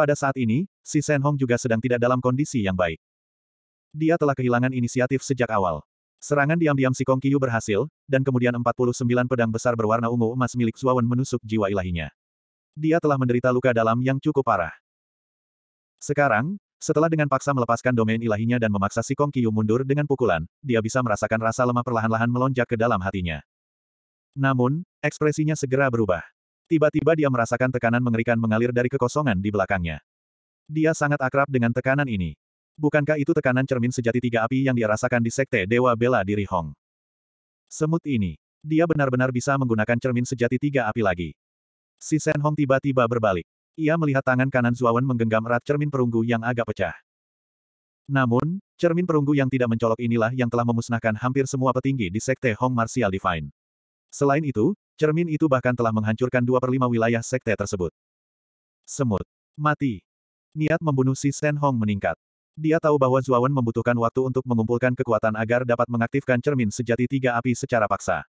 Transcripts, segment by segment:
Pada saat ini, si Shen Hong juga sedang tidak dalam kondisi yang baik. Dia telah kehilangan inisiatif sejak awal. Serangan diam-diam si Kong Qiu berhasil, dan kemudian 49 pedang besar berwarna ungu emas milik Zuawan menusuk jiwa ilahinya. Dia telah menderita luka dalam yang cukup parah. Sekarang, setelah dengan paksa melepaskan domain ilahinya dan memaksa si Kong Qiu mundur dengan pukulan, dia bisa merasakan rasa lemah perlahan-lahan melonjak ke dalam hatinya. Namun, ekspresinya segera berubah. Tiba-tiba dia merasakan tekanan mengerikan mengalir dari kekosongan di belakangnya. Dia sangat akrab dengan tekanan ini. Bukankah itu tekanan cermin sejati tiga api yang dia rasakan di Sekte Dewa Bela Diri Hong? Semut ini. Dia benar-benar bisa menggunakan cermin sejati tiga api lagi. Si Sen Hong tiba-tiba berbalik. Ia melihat tangan kanan Zuawan menggenggam erat cermin perunggu yang agak pecah. Namun, cermin perunggu yang tidak mencolok inilah yang telah memusnahkan hampir semua petinggi di Sekte Hong Martial Divine. Selain itu, Cermin itu bahkan telah menghancurkan dua per lima wilayah sekte tersebut. Semut. Mati. Niat membunuh si Shen Hong meningkat. Dia tahu bahwa Zuawan membutuhkan waktu untuk mengumpulkan kekuatan agar dapat mengaktifkan cermin sejati tiga api secara paksa.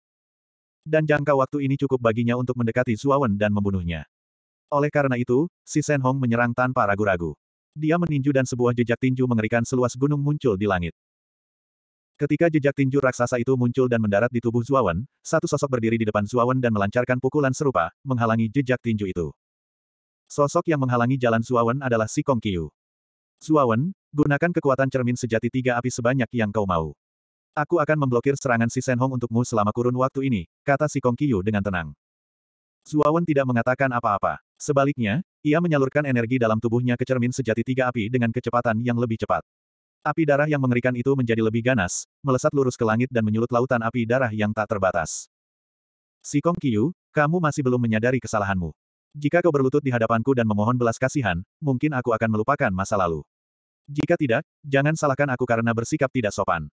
Dan jangka waktu ini cukup baginya untuk mendekati Zuawan dan membunuhnya. Oleh karena itu, si Shen Hong menyerang tanpa ragu-ragu. Dia meninju dan sebuah jejak tinju mengerikan seluas gunung muncul di langit. Ketika jejak tinju raksasa itu muncul dan mendarat di tubuh Zuawan, satu sosok berdiri di depan Zuawan dan melancarkan pukulan serupa, menghalangi jejak tinju itu. Sosok yang menghalangi jalan Zuawan adalah si Kong Qiu. Zuawan, gunakan kekuatan cermin sejati tiga api sebanyak yang kau mau. Aku akan memblokir serangan si Senhong untukmu selama kurun waktu ini, kata si Kong Qiu dengan tenang. Zuawan tidak mengatakan apa-apa. Sebaliknya, ia menyalurkan energi dalam tubuhnya ke cermin sejati tiga api dengan kecepatan yang lebih cepat. Api darah yang mengerikan itu menjadi lebih ganas, melesat lurus ke langit dan menyulut lautan api darah yang tak terbatas. Si Kong Kiyu, kamu masih belum menyadari kesalahanmu. Jika kau berlutut di hadapanku dan memohon belas kasihan, mungkin aku akan melupakan masa lalu. Jika tidak, jangan salahkan aku karena bersikap tidak sopan.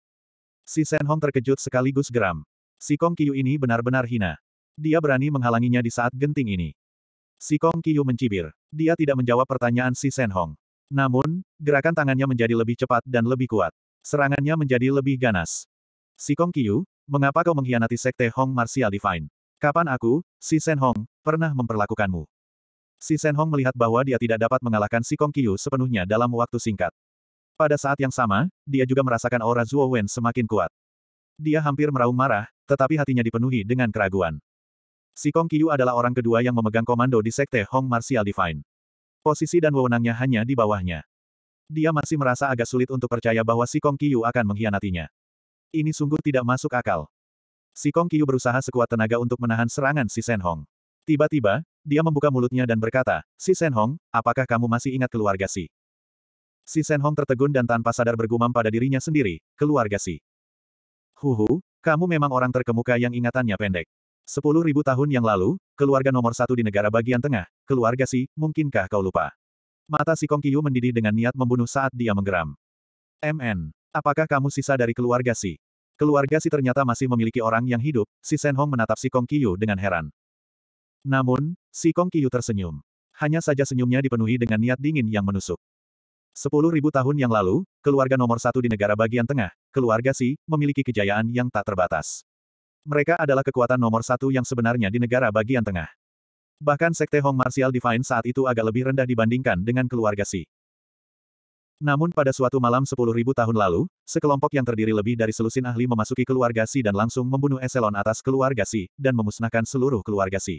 Si Shen Hong terkejut sekaligus geram. Si Kong Kiyu ini benar-benar hina. Dia berani menghalanginya di saat genting ini. Si Kong Kiyu mencibir. Dia tidak menjawab pertanyaan si Shen Hong. Namun, gerakan tangannya menjadi lebih cepat dan lebih kuat. Serangannya menjadi lebih ganas. Si Kong Qiu, mengapa kau mengkhianati Sekte Hong Martial Divine? Kapan aku, si Sen Hong, pernah memperlakukanmu? Si Sen Hong melihat bahwa dia tidak dapat mengalahkan si Kong Qiu sepenuhnya dalam waktu singkat. Pada saat yang sama, dia juga merasakan aura Zuo Wen semakin kuat. Dia hampir meraung marah, tetapi hatinya dipenuhi dengan keraguan. Si Kong Qiu adalah orang kedua yang memegang komando di Sekte Hong Martial Divine. Posisi dan wewenangnya hanya di bawahnya. Dia masih merasa agak sulit untuk percaya bahwa si Kong Qiu akan mengkhianatinya. Ini sungguh tidak masuk akal. Si Kong Qiu berusaha sekuat tenaga untuk menahan serangan si Sen Hong. Tiba-tiba, dia membuka mulutnya dan berkata, Si Sen Hong, apakah kamu masih ingat keluarga Si? Si Sen Hong tertegun dan tanpa sadar bergumam pada dirinya sendiri, keluarga Si. Huhu, kamu memang orang terkemuka yang ingatannya pendek. Sepuluh ribu tahun yang lalu, keluarga nomor satu di negara bagian tengah, keluarga Si, mungkinkah kau lupa? Mata si Kong Kiyu mendidih dengan niat membunuh saat dia menggeram. MN, apakah kamu sisa dari keluarga Si? Keluarga Si ternyata masih memiliki orang yang hidup, si Sen Hong menatap si Kong Kiyu dengan heran. Namun, si Kong Kiyu tersenyum. Hanya saja senyumnya dipenuhi dengan niat dingin yang menusuk. Sepuluh ribu tahun yang lalu, keluarga nomor satu di negara bagian tengah, keluarga Si, memiliki kejayaan yang tak terbatas. Mereka adalah kekuatan nomor satu yang sebenarnya di negara bagian tengah. Bahkan Sekte Hong Martial Divine saat itu agak lebih rendah dibandingkan dengan keluarga Si. Namun pada suatu malam 10.000 tahun lalu, sekelompok yang terdiri lebih dari selusin ahli memasuki keluarga Si dan langsung membunuh eselon atas keluarga Si, dan memusnahkan seluruh keluarga Si.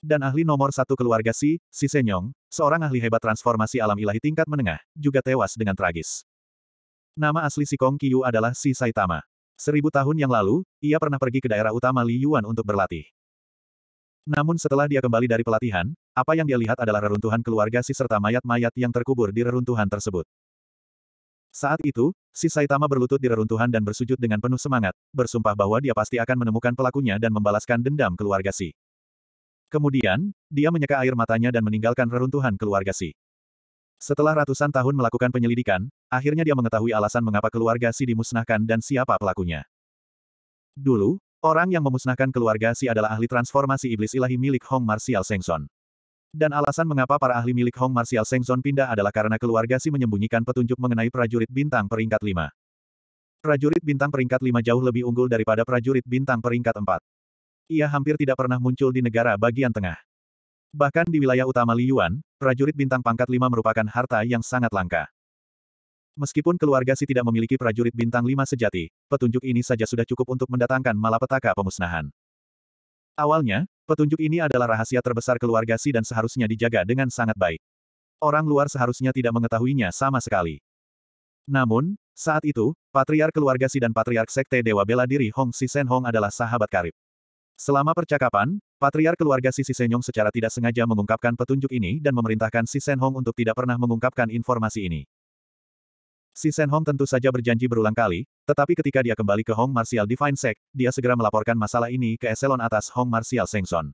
Dan ahli nomor satu keluarga Si, Si Senyong, seorang ahli hebat transformasi alam ilahi tingkat menengah, juga tewas dengan tragis. Nama asli Si Kong Kiyu adalah Si Saitama. Seribu tahun yang lalu, ia pernah pergi ke daerah utama Li Yuan untuk berlatih. Namun setelah dia kembali dari pelatihan, apa yang dia lihat adalah reruntuhan keluarga Si serta mayat-mayat yang terkubur di reruntuhan tersebut. Saat itu, si Saitama berlutut di reruntuhan dan bersujud dengan penuh semangat, bersumpah bahwa dia pasti akan menemukan pelakunya dan membalaskan dendam keluarga Si. Kemudian, dia menyeka air matanya dan meninggalkan reruntuhan keluarga Si. Setelah ratusan tahun melakukan penyelidikan, akhirnya dia mengetahui alasan mengapa keluarga Si dimusnahkan dan siapa pelakunya. Dulu, orang yang memusnahkan keluarga Si adalah ahli transformasi iblis ilahi milik Hong Martial Sengson. Dan alasan mengapa para ahli milik Hong Martial Sengson pindah adalah karena keluarga Si menyembunyikan petunjuk mengenai prajurit bintang peringkat 5. Prajurit bintang peringkat 5 jauh lebih unggul daripada prajurit bintang peringkat 4. Ia hampir tidak pernah muncul di negara bagian tengah. Bahkan di wilayah utama Liyuan, prajurit bintang pangkat 5 merupakan harta yang sangat langka. Meskipun keluarga Si tidak memiliki prajurit bintang 5 sejati, petunjuk ini saja sudah cukup untuk mendatangkan malapetaka pemusnahan. Awalnya, petunjuk ini adalah rahasia terbesar keluarga Si dan seharusnya dijaga dengan sangat baik. Orang luar seharusnya tidak mengetahuinya sama sekali. Namun, saat itu, patriark keluarga Si dan patriark sekte Dewa Bela Diri Hong Si Sen Hong adalah sahabat karib. Selama percakapan, patriar keluarga Sisi Senyong secara tidak sengaja mengungkapkan petunjuk ini dan memerintahkan Si Sen Hong untuk tidak pernah mengungkapkan informasi ini. Si Sen Hong tentu saja berjanji berulang kali, tetapi ketika dia kembali ke Hong Martial Divine Sect, dia segera melaporkan masalah ini ke eselon atas Hong Martial Sengson.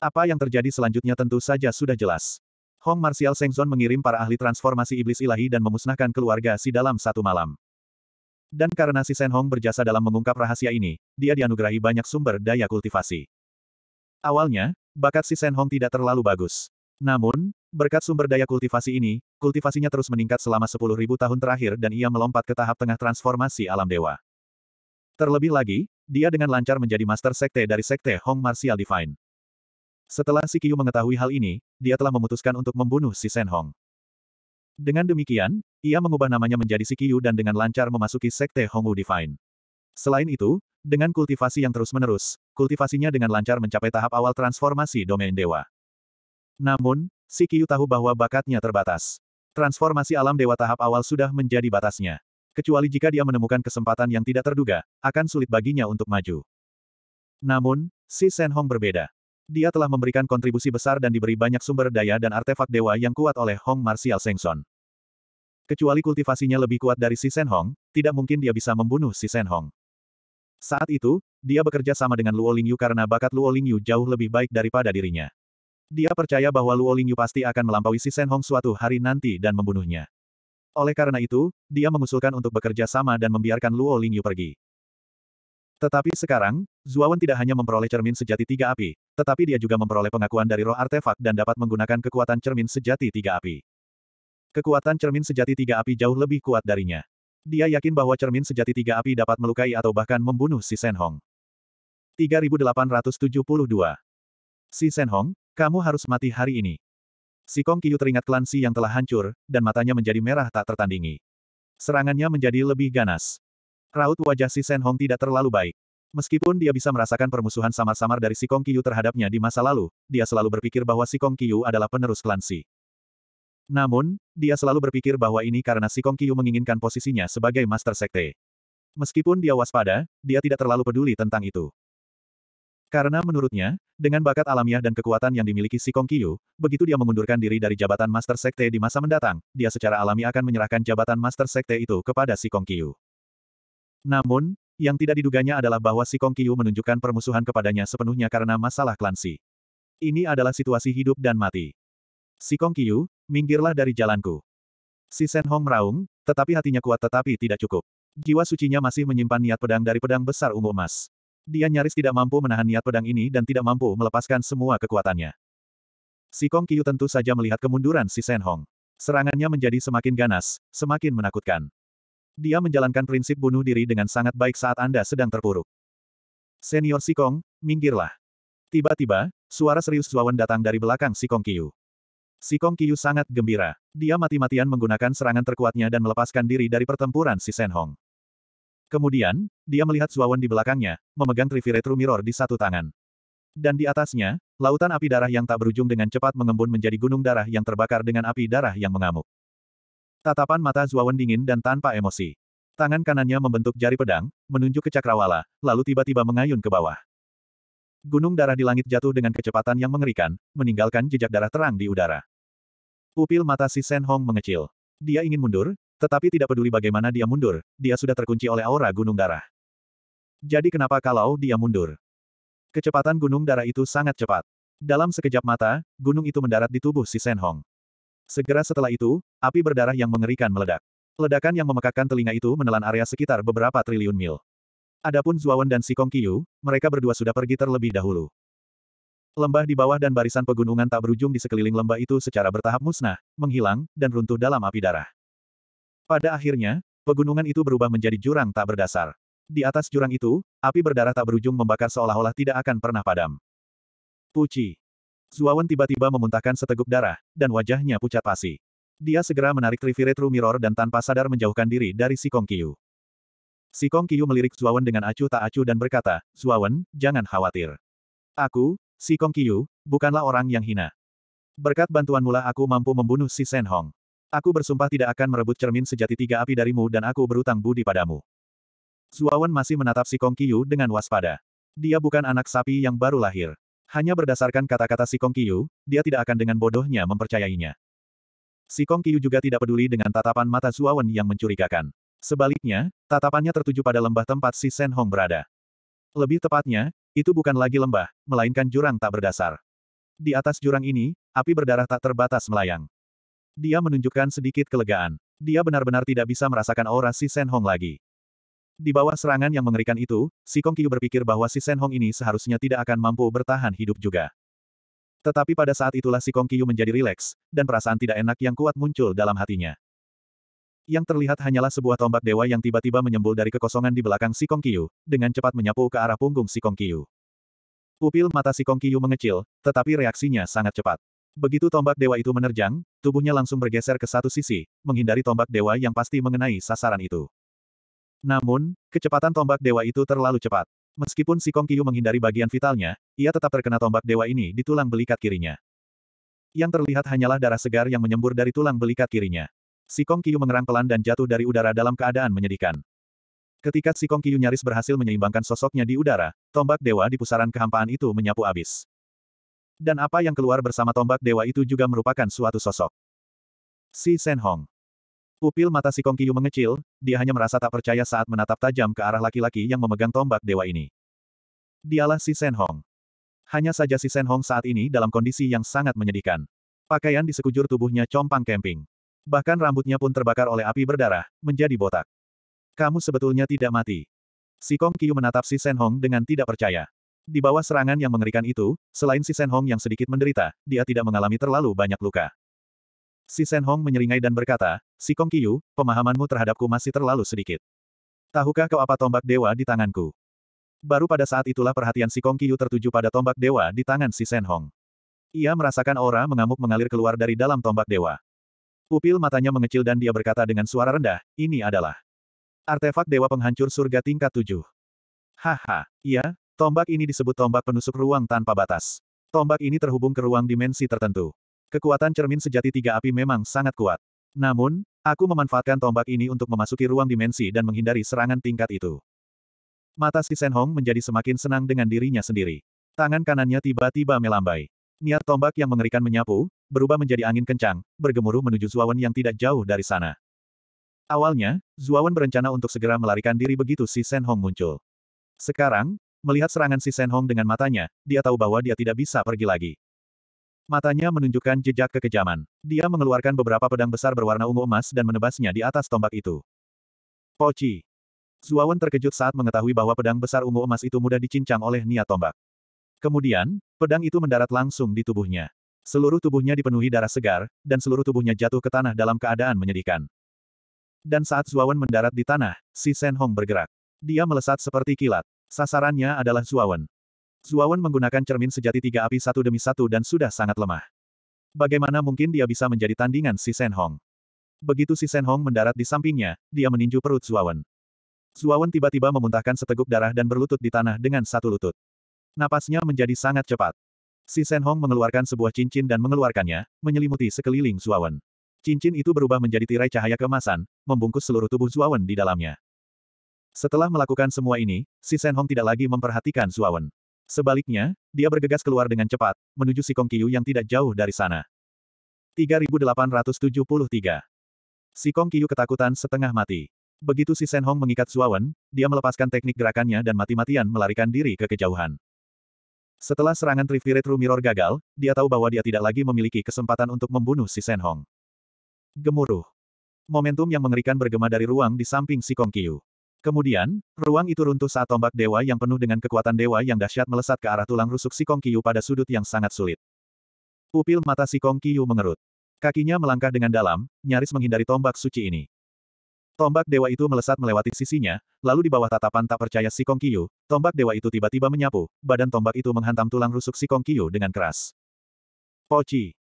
Apa yang terjadi selanjutnya tentu saja sudah jelas. Hong Martial Sengson mengirim para ahli transformasi iblis ilahi dan memusnahkan keluarga Si dalam satu malam. Dan karena si Shen Hong berjasa dalam mengungkap rahasia ini, dia dianugerahi banyak sumber daya kultivasi. Awalnya, bakat si Shen Hong tidak terlalu bagus. Namun, berkat sumber daya kultivasi ini, kultivasinya terus meningkat selama 10.000 tahun terakhir dan ia melompat ke tahap tengah transformasi alam dewa. Terlebih lagi, dia dengan lancar menjadi master sekte dari sekte Hong Martial Divine. Setelah si Qiu mengetahui hal ini, dia telah memutuskan untuk membunuh si Shen Hong. Dengan demikian, ia mengubah namanya menjadi Sikiyu dan dengan lancar memasuki Sekte Hongwu Divine. Selain itu, dengan kultivasi yang terus-menerus, kultivasinya dengan lancar mencapai tahap awal transformasi domain dewa. Namun, Sikiyu tahu bahwa bakatnya terbatas. Transformasi alam dewa tahap awal sudah menjadi batasnya. Kecuali jika dia menemukan kesempatan yang tidak terduga, akan sulit baginya untuk maju. Namun, si Hong berbeda. Dia telah memberikan kontribusi besar dan diberi banyak sumber daya dan artefak dewa yang kuat oleh Hong Martial Sengson. Kecuali kultivasinya lebih kuat dari si Shen Hong, tidak mungkin dia bisa membunuh si Shen Hong. Saat itu, dia bekerja sama dengan Luo Lingyu karena bakat Luo Lingyu jauh lebih baik daripada dirinya. Dia percaya bahwa Luo Lingyu pasti akan melampaui si Shen Hong suatu hari nanti dan membunuhnya. Oleh karena itu, dia mengusulkan untuk bekerja sama dan membiarkan Luo Lingyu pergi. Tetapi sekarang, Zuawan tidak hanya memperoleh cermin sejati tiga api, tetapi dia juga memperoleh pengakuan dari roh artefak dan dapat menggunakan kekuatan cermin sejati tiga api. Kekuatan cermin sejati tiga api jauh lebih kuat darinya. Dia yakin bahwa cermin sejati tiga api dapat melukai atau bahkan membunuh si Sen Hong. 3872. Si Sen Hong, kamu harus mati hari ini. Si Kong Kiyu teringat klan Si yang telah hancur, dan matanya menjadi merah tak tertandingi. Serangannya menjadi lebih ganas. Raut wajah si Sen Hong tidak terlalu baik. Meskipun dia bisa merasakan permusuhan samar-samar dari si Kong Kiyu terhadapnya di masa lalu, dia selalu berpikir bahwa si Kong Kiyu adalah penerus klan Si. Namun, dia selalu berpikir bahwa ini karena si Kong Kiyu menginginkan posisinya sebagai Master Sekte. Meskipun dia waspada, dia tidak terlalu peduli tentang itu. Karena menurutnya, dengan bakat alamiah dan kekuatan yang dimiliki si Kong Kiyu, begitu dia mengundurkan diri dari jabatan Master Sekte di masa mendatang, dia secara alami akan menyerahkan jabatan Master Sekte itu kepada si Kong Kiyu. Namun, yang tidak diduganya adalah bahwa si Kong Kiyu menunjukkan permusuhan kepadanya sepenuhnya karena masalah klan Si. Ini adalah situasi hidup dan mati. Si Kong Kiyu, minggirlah dari jalanku. Si Sen Hong meraung, tetapi hatinya kuat tetapi tidak cukup. Jiwa sucinya masih menyimpan niat pedang dari pedang besar ungu emas. Dia nyaris tidak mampu menahan niat pedang ini dan tidak mampu melepaskan semua kekuatannya. Si Kong Kiyu tentu saja melihat kemunduran si Sen Hong. Serangannya menjadi semakin ganas, semakin menakutkan. Dia menjalankan prinsip bunuh diri dengan sangat baik saat Anda sedang terpuruk. Senior Sikong, minggirlah. Tiba-tiba, suara serius Zuawan datang dari belakang Sikong Kiyu. Sikong Kiyu sangat gembira. Dia mati-matian menggunakan serangan terkuatnya dan melepaskan diri dari pertempuran si Sen Hong. Kemudian, dia melihat Zuawan di belakangnya, memegang Trivire True Mirror di satu tangan. Dan di atasnya, lautan api darah yang tak berujung dengan cepat mengembun menjadi gunung darah yang terbakar dengan api darah yang mengamuk. Tatapan mata Zuawan dingin dan tanpa emosi. Tangan kanannya membentuk jari pedang, menunjuk ke cakrawala, lalu tiba-tiba mengayun ke bawah. Gunung darah di langit jatuh dengan kecepatan yang mengerikan, meninggalkan jejak darah terang di udara. Pupil mata si Sen Hong mengecil. Dia ingin mundur, tetapi tidak peduli bagaimana dia mundur, dia sudah terkunci oleh aura gunung darah. Jadi kenapa kalau dia mundur? Kecepatan gunung darah itu sangat cepat. Dalam sekejap mata, gunung itu mendarat di tubuh si Sen Hong. Segera setelah itu, api berdarah yang mengerikan meledak. Ledakan yang memekakkan telinga itu menelan area sekitar beberapa triliun mil. Adapun Zuawan dan Sikong Kiyu, mereka berdua sudah pergi terlebih dahulu. Lembah di bawah dan barisan pegunungan tak berujung di sekeliling lembah itu secara bertahap musnah, menghilang, dan runtuh dalam api darah. Pada akhirnya, pegunungan itu berubah menjadi jurang tak berdasar. Di atas jurang itu, api berdarah tak berujung membakar seolah-olah tidak akan pernah padam. Puci. Zuawan tiba-tiba memuntahkan seteguk darah, dan wajahnya pucat pasi. Dia segera menarik Trivire Mirror dan tanpa sadar menjauhkan diri dari si Kong Kiyu. Si Kong Kiyu melirik Zuawan dengan acuh tak acuh dan berkata, Zuawan, jangan khawatir. Aku, si Kong Kiyu, bukanlah orang yang hina. Berkat bantuan mula aku mampu membunuh si Shen Hong. Aku bersumpah tidak akan merebut cermin sejati tiga api darimu dan aku berutang budi padamu. Zuawan masih menatap si Kong Kiyu dengan waspada. Dia bukan anak sapi yang baru lahir. Hanya berdasarkan kata-kata si Kong Kiyu, dia tidak akan dengan bodohnya mempercayainya. Si Kong Kiyu juga tidak peduli dengan tatapan mata Zuawan yang mencurigakan. Sebaliknya, tatapannya tertuju pada lembah tempat si Shen Hong berada. Lebih tepatnya, itu bukan lagi lembah, melainkan jurang tak berdasar. Di atas jurang ini, api berdarah tak terbatas melayang. Dia menunjukkan sedikit kelegaan. Dia benar-benar tidak bisa merasakan aura si Shen Hong lagi. Di bawah serangan yang mengerikan itu, si Kong Qiu berpikir bahwa si Sen Hong ini seharusnya tidak akan mampu bertahan hidup juga. Tetapi pada saat itulah si Kong Qiu menjadi rileks, dan perasaan tidak enak yang kuat muncul dalam hatinya. Yang terlihat hanyalah sebuah tombak dewa yang tiba-tiba menyembul dari kekosongan di belakang si Kong Qiu, dengan cepat menyapu ke arah punggung si Kong Qiu. Pupil mata si Kong Qiu mengecil, tetapi reaksinya sangat cepat. Begitu tombak dewa itu menerjang, tubuhnya langsung bergeser ke satu sisi, menghindari tombak dewa yang pasti mengenai sasaran itu. Namun, kecepatan tombak dewa itu terlalu cepat. Meskipun si Kong Kiyu menghindari bagian vitalnya, ia tetap terkena tombak dewa ini di tulang belikat kirinya. Yang terlihat hanyalah darah segar yang menyembur dari tulang belikat kirinya. Si Kong Kiyu mengerang pelan dan jatuh dari udara dalam keadaan menyedihkan. Ketika si Kong Kiyu nyaris berhasil menyeimbangkan sosoknya di udara, tombak dewa di pusaran kehampaan itu menyapu abis. Dan apa yang keluar bersama tombak dewa itu juga merupakan suatu sosok. Si Sen Hong. Pupil mata si Kong Kiyu mengecil, dia hanya merasa tak percaya saat menatap tajam ke arah laki-laki yang memegang tombak dewa ini. Dialah si Sen Hong. Hanya saja si Sen Hong saat ini dalam kondisi yang sangat menyedihkan. Pakaian di sekujur tubuhnya compang kemping. Bahkan rambutnya pun terbakar oleh api berdarah, menjadi botak. Kamu sebetulnya tidak mati. Si Kong Kiyu menatap si Sen Hong dengan tidak percaya. Di bawah serangan yang mengerikan itu, selain si Sen Hong yang sedikit menderita, dia tidak mengalami terlalu banyak luka. Si Shen Hong menyeringai dan berkata, Si Kong Qiu, pemahamanmu terhadapku masih terlalu sedikit. Tahukah kau apa tombak dewa di tanganku? Baru pada saat itulah perhatian si Kong Qiu tertuju pada tombak dewa di tangan si Shen Hong. Ia merasakan aura mengamuk mengalir keluar dari dalam tombak dewa. Pupil matanya mengecil dan dia berkata dengan suara rendah, ini adalah artefak dewa penghancur surga tingkat tujuh. Haha, iya, tombak ini disebut tombak penusuk ruang tanpa batas. Tombak ini terhubung ke ruang dimensi tertentu. Kekuatan cermin sejati tiga api memang sangat kuat. Namun, aku memanfaatkan tombak ini untuk memasuki ruang dimensi dan menghindari serangan tingkat itu. Mata si Sen Hong menjadi semakin senang dengan dirinya sendiri. Tangan kanannya tiba-tiba melambai. Niat tombak yang mengerikan menyapu, berubah menjadi angin kencang, bergemuruh menuju Zuawan yang tidak jauh dari sana. Awalnya, Zuawan berencana untuk segera melarikan diri begitu si Sen Hong muncul. Sekarang, melihat serangan si Sen Hong dengan matanya, dia tahu bahwa dia tidak bisa pergi lagi. Matanya menunjukkan jejak kekejaman. Dia mengeluarkan beberapa pedang besar berwarna ungu emas dan menebasnya di atas tombak itu. Poci. Zuawan terkejut saat mengetahui bahwa pedang besar ungu emas itu mudah dicincang oleh niat tombak. Kemudian, pedang itu mendarat langsung di tubuhnya. Seluruh tubuhnya dipenuhi darah segar, dan seluruh tubuhnya jatuh ke tanah dalam keadaan menyedihkan. Dan saat Zuawan mendarat di tanah, si Sen Hong bergerak. Dia melesat seperti kilat. Sasarannya adalah Zuawan. Zuawan menggunakan cermin sejati tiga api satu demi satu dan sudah sangat lemah. Bagaimana mungkin dia bisa menjadi tandingan si Shen Begitu si Shen mendarat di sampingnya, dia meninju perut Zuawan. Zuawan tiba-tiba memuntahkan seteguk darah dan berlutut di tanah dengan satu lutut. Napasnya menjadi sangat cepat. Si Shen mengeluarkan sebuah cincin dan mengeluarkannya, menyelimuti sekeliling Zuawan. Cincin itu berubah menjadi tirai cahaya kemasan, membungkus seluruh tubuh Zuawan di dalamnya. Setelah melakukan semua ini, si Shen tidak lagi memperhatikan Zuawan. Sebaliknya, dia bergegas keluar dengan cepat, menuju si Kong Kiyu yang tidak jauh dari sana. 3873 Si Kong Kiyu ketakutan setengah mati. Begitu si Sen Hong mengikat Zuawan, dia melepaskan teknik gerakannya dan mati-matian melarikan diri ke kejauhan. Setelah serangan True Mirror gagal, dia tahu bahwa dia tidak lagi memiliki kesempatan untuk membunuh si Sen Hong. Gemuruh. Momentum yang mengerikan bergema dari ruang di samping si Kong Kiyu. Kemudian, ruang itu runtuh saat tombak dewa yang penuh dengan kekuatan dewa yang dahsyat melesat ke arah tulang rusuk si Kong Kiyu pada sudut yang sangat sulit. Pupil mata si Kong Kiyu mengerut. Kakinya melangkah dengan dalam, nyaris menghindari tombak suci ini. Tombak dewa itu melesat melewati sisinya, lalu di bawah tatapan tak percaya si Kong Kiyu, tombak dewa itu tiba-tiba menyapu, badan tombak itu menghantam tulang rusuk si Kong Kiyu dengan keras. Poci.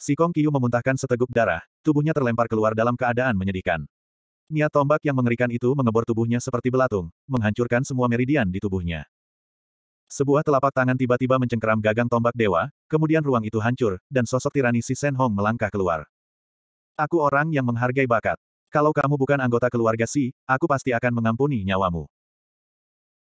Si Kong Kiyu memuntahkan seteguk darah, tubuhnya terlempar keluar dalam keadaan menyedihkan. Niat tombak yang mengerikan itu mengebor tubuhnya seperti belatung, menghancurkan semua meridian di tubuhnya. Sebuah telapak tangan tiba-tiba mencengkeram gagang tombak dewa, kemudian ruang itu hancur, dan sosok tirani si Sen Hong melangkah keluar. Aku orang yang menghargai bakat. Kalau kamu bukan anggota keluarga Si, aku pasti akan mengampuni nyawamu.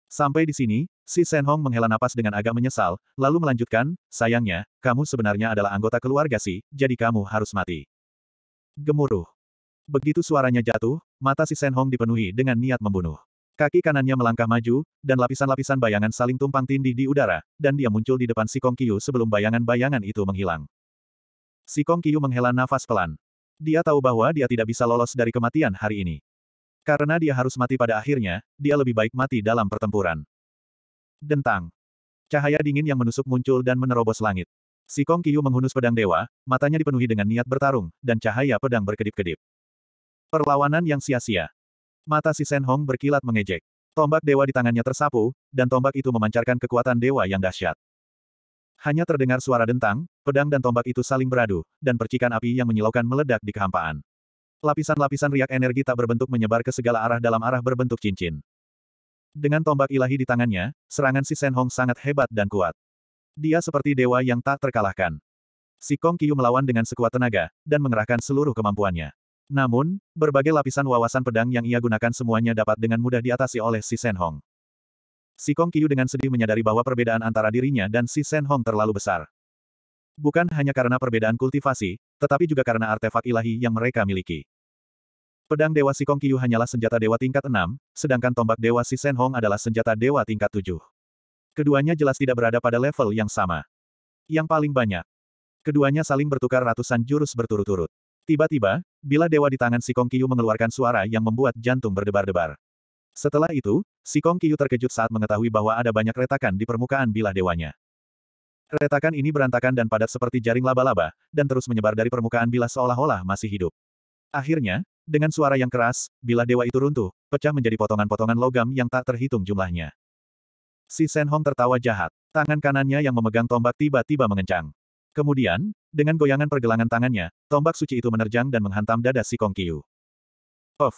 Sampai di sini, Si Sen Hong menghela napas dengan agak menyesal, lalu melanjutkan, sayangnya, kamu sebenarnya adalah anggota keluarga Si, jadi kamu harus mati. Gemuruh. Begitu suaranya jatuh, mata si Shen Hong dipenuhi dengan niat membunuh. Kaki kanannya melangkah maju, dan lapisan-lapisan bayangan saling tumpang tindih di udara, dan dia muncul di depan si Kong Qiu sebelum bayangan-bayangan itu menghilang. Si Kong Qiu menghela nafas pelan. Dia tahu bahwa dia tidak bisa lolos dari kematian hari ini. Karena dia harus mati pada akhirnya, dia lebih baik mati dalam pertempuran. Dentang. Cahaya dingin yang menusuk muncul dan menerobos langit. Si Kong Qiu menghunus pedang dewa, matanya dipenuhi dengan niat bertarung, dan cahaya pedang berkedip-kedip. Perlawanan yang sia-sia. Mata si Sen Hong berkilat mengejek. Tombak dewa di tangannya tersapu, dan tombak itu memancarkan kekuatan dewa yang dahsyat. Hanya terdengar suara dentang, pedang dan tombak itu saling beradu, dan percikan api yang menyilaukan meledak di kehampaan. Lapisan-lapisan riak energi tak berbentuk menyebar ke segala arah dalam arah berbentuk cincin. Dengan tombak ilahi di tangannya, serangan si Sen Hong sangat hebat dan kuat. Dia seperti dewa yang tak terkalahkan. Si Kong Kiyu melawan dengan sekuat tenaga, dan mengerahkan seluruh kemampuannya. Namun, berbagai lapisan wawasan pedang yang ia gunakan semuanya dapat dengan mudah diatasi oleh si Senhong. Hong. Si Kong Qiu dengan sedih menyadari bahwa perbedaan antara dirinya dan si Senhong Hong terlalu besar. Bukan hanya karena perbedaan kultivasi, tetapi juga karena artefak ilahi yang mereka miliki. Pedang Dewa si Kong Qiu hanyalah senjata dewa tingkat 6, sedangkan tombak Dewa si Senhong Hong adalah senjata dewa tingkat 7. Keduanya jelas tidak berada pada level yang sama. Yang paling banyak. Keduanya saling bertukar ratusan jurus berturut-turut. Tiba-tiba, bila dewa di tangan Si Kong Kiyu mengeluarkan suara yang membuat jantung berdebar-debar. Setelah itu, Si Kong Kiyu terkejut saat mengetahui bahwa ada banyak retakan di permukaan bila dewanya. Retakan ini berantakan dan padat seperti jaring laba-laba, dan terus menyebar dari permukaan bila seolah-olah masih hidup. Akhirnya, dengan suara yang keras, bila dewa itu runtuh, pecah menjadi potongan-potongan logam yang tak terhitung jumlahnya. Si Sen Hong tertawa jahat. Tangan kanannya yang memegang tombak tiba-tiba mengencang. Kemudian, dengan goyangan pergelangan tangannya, tombak suci itu menerjang dan menghantam dada si Kong Kiyu. Of!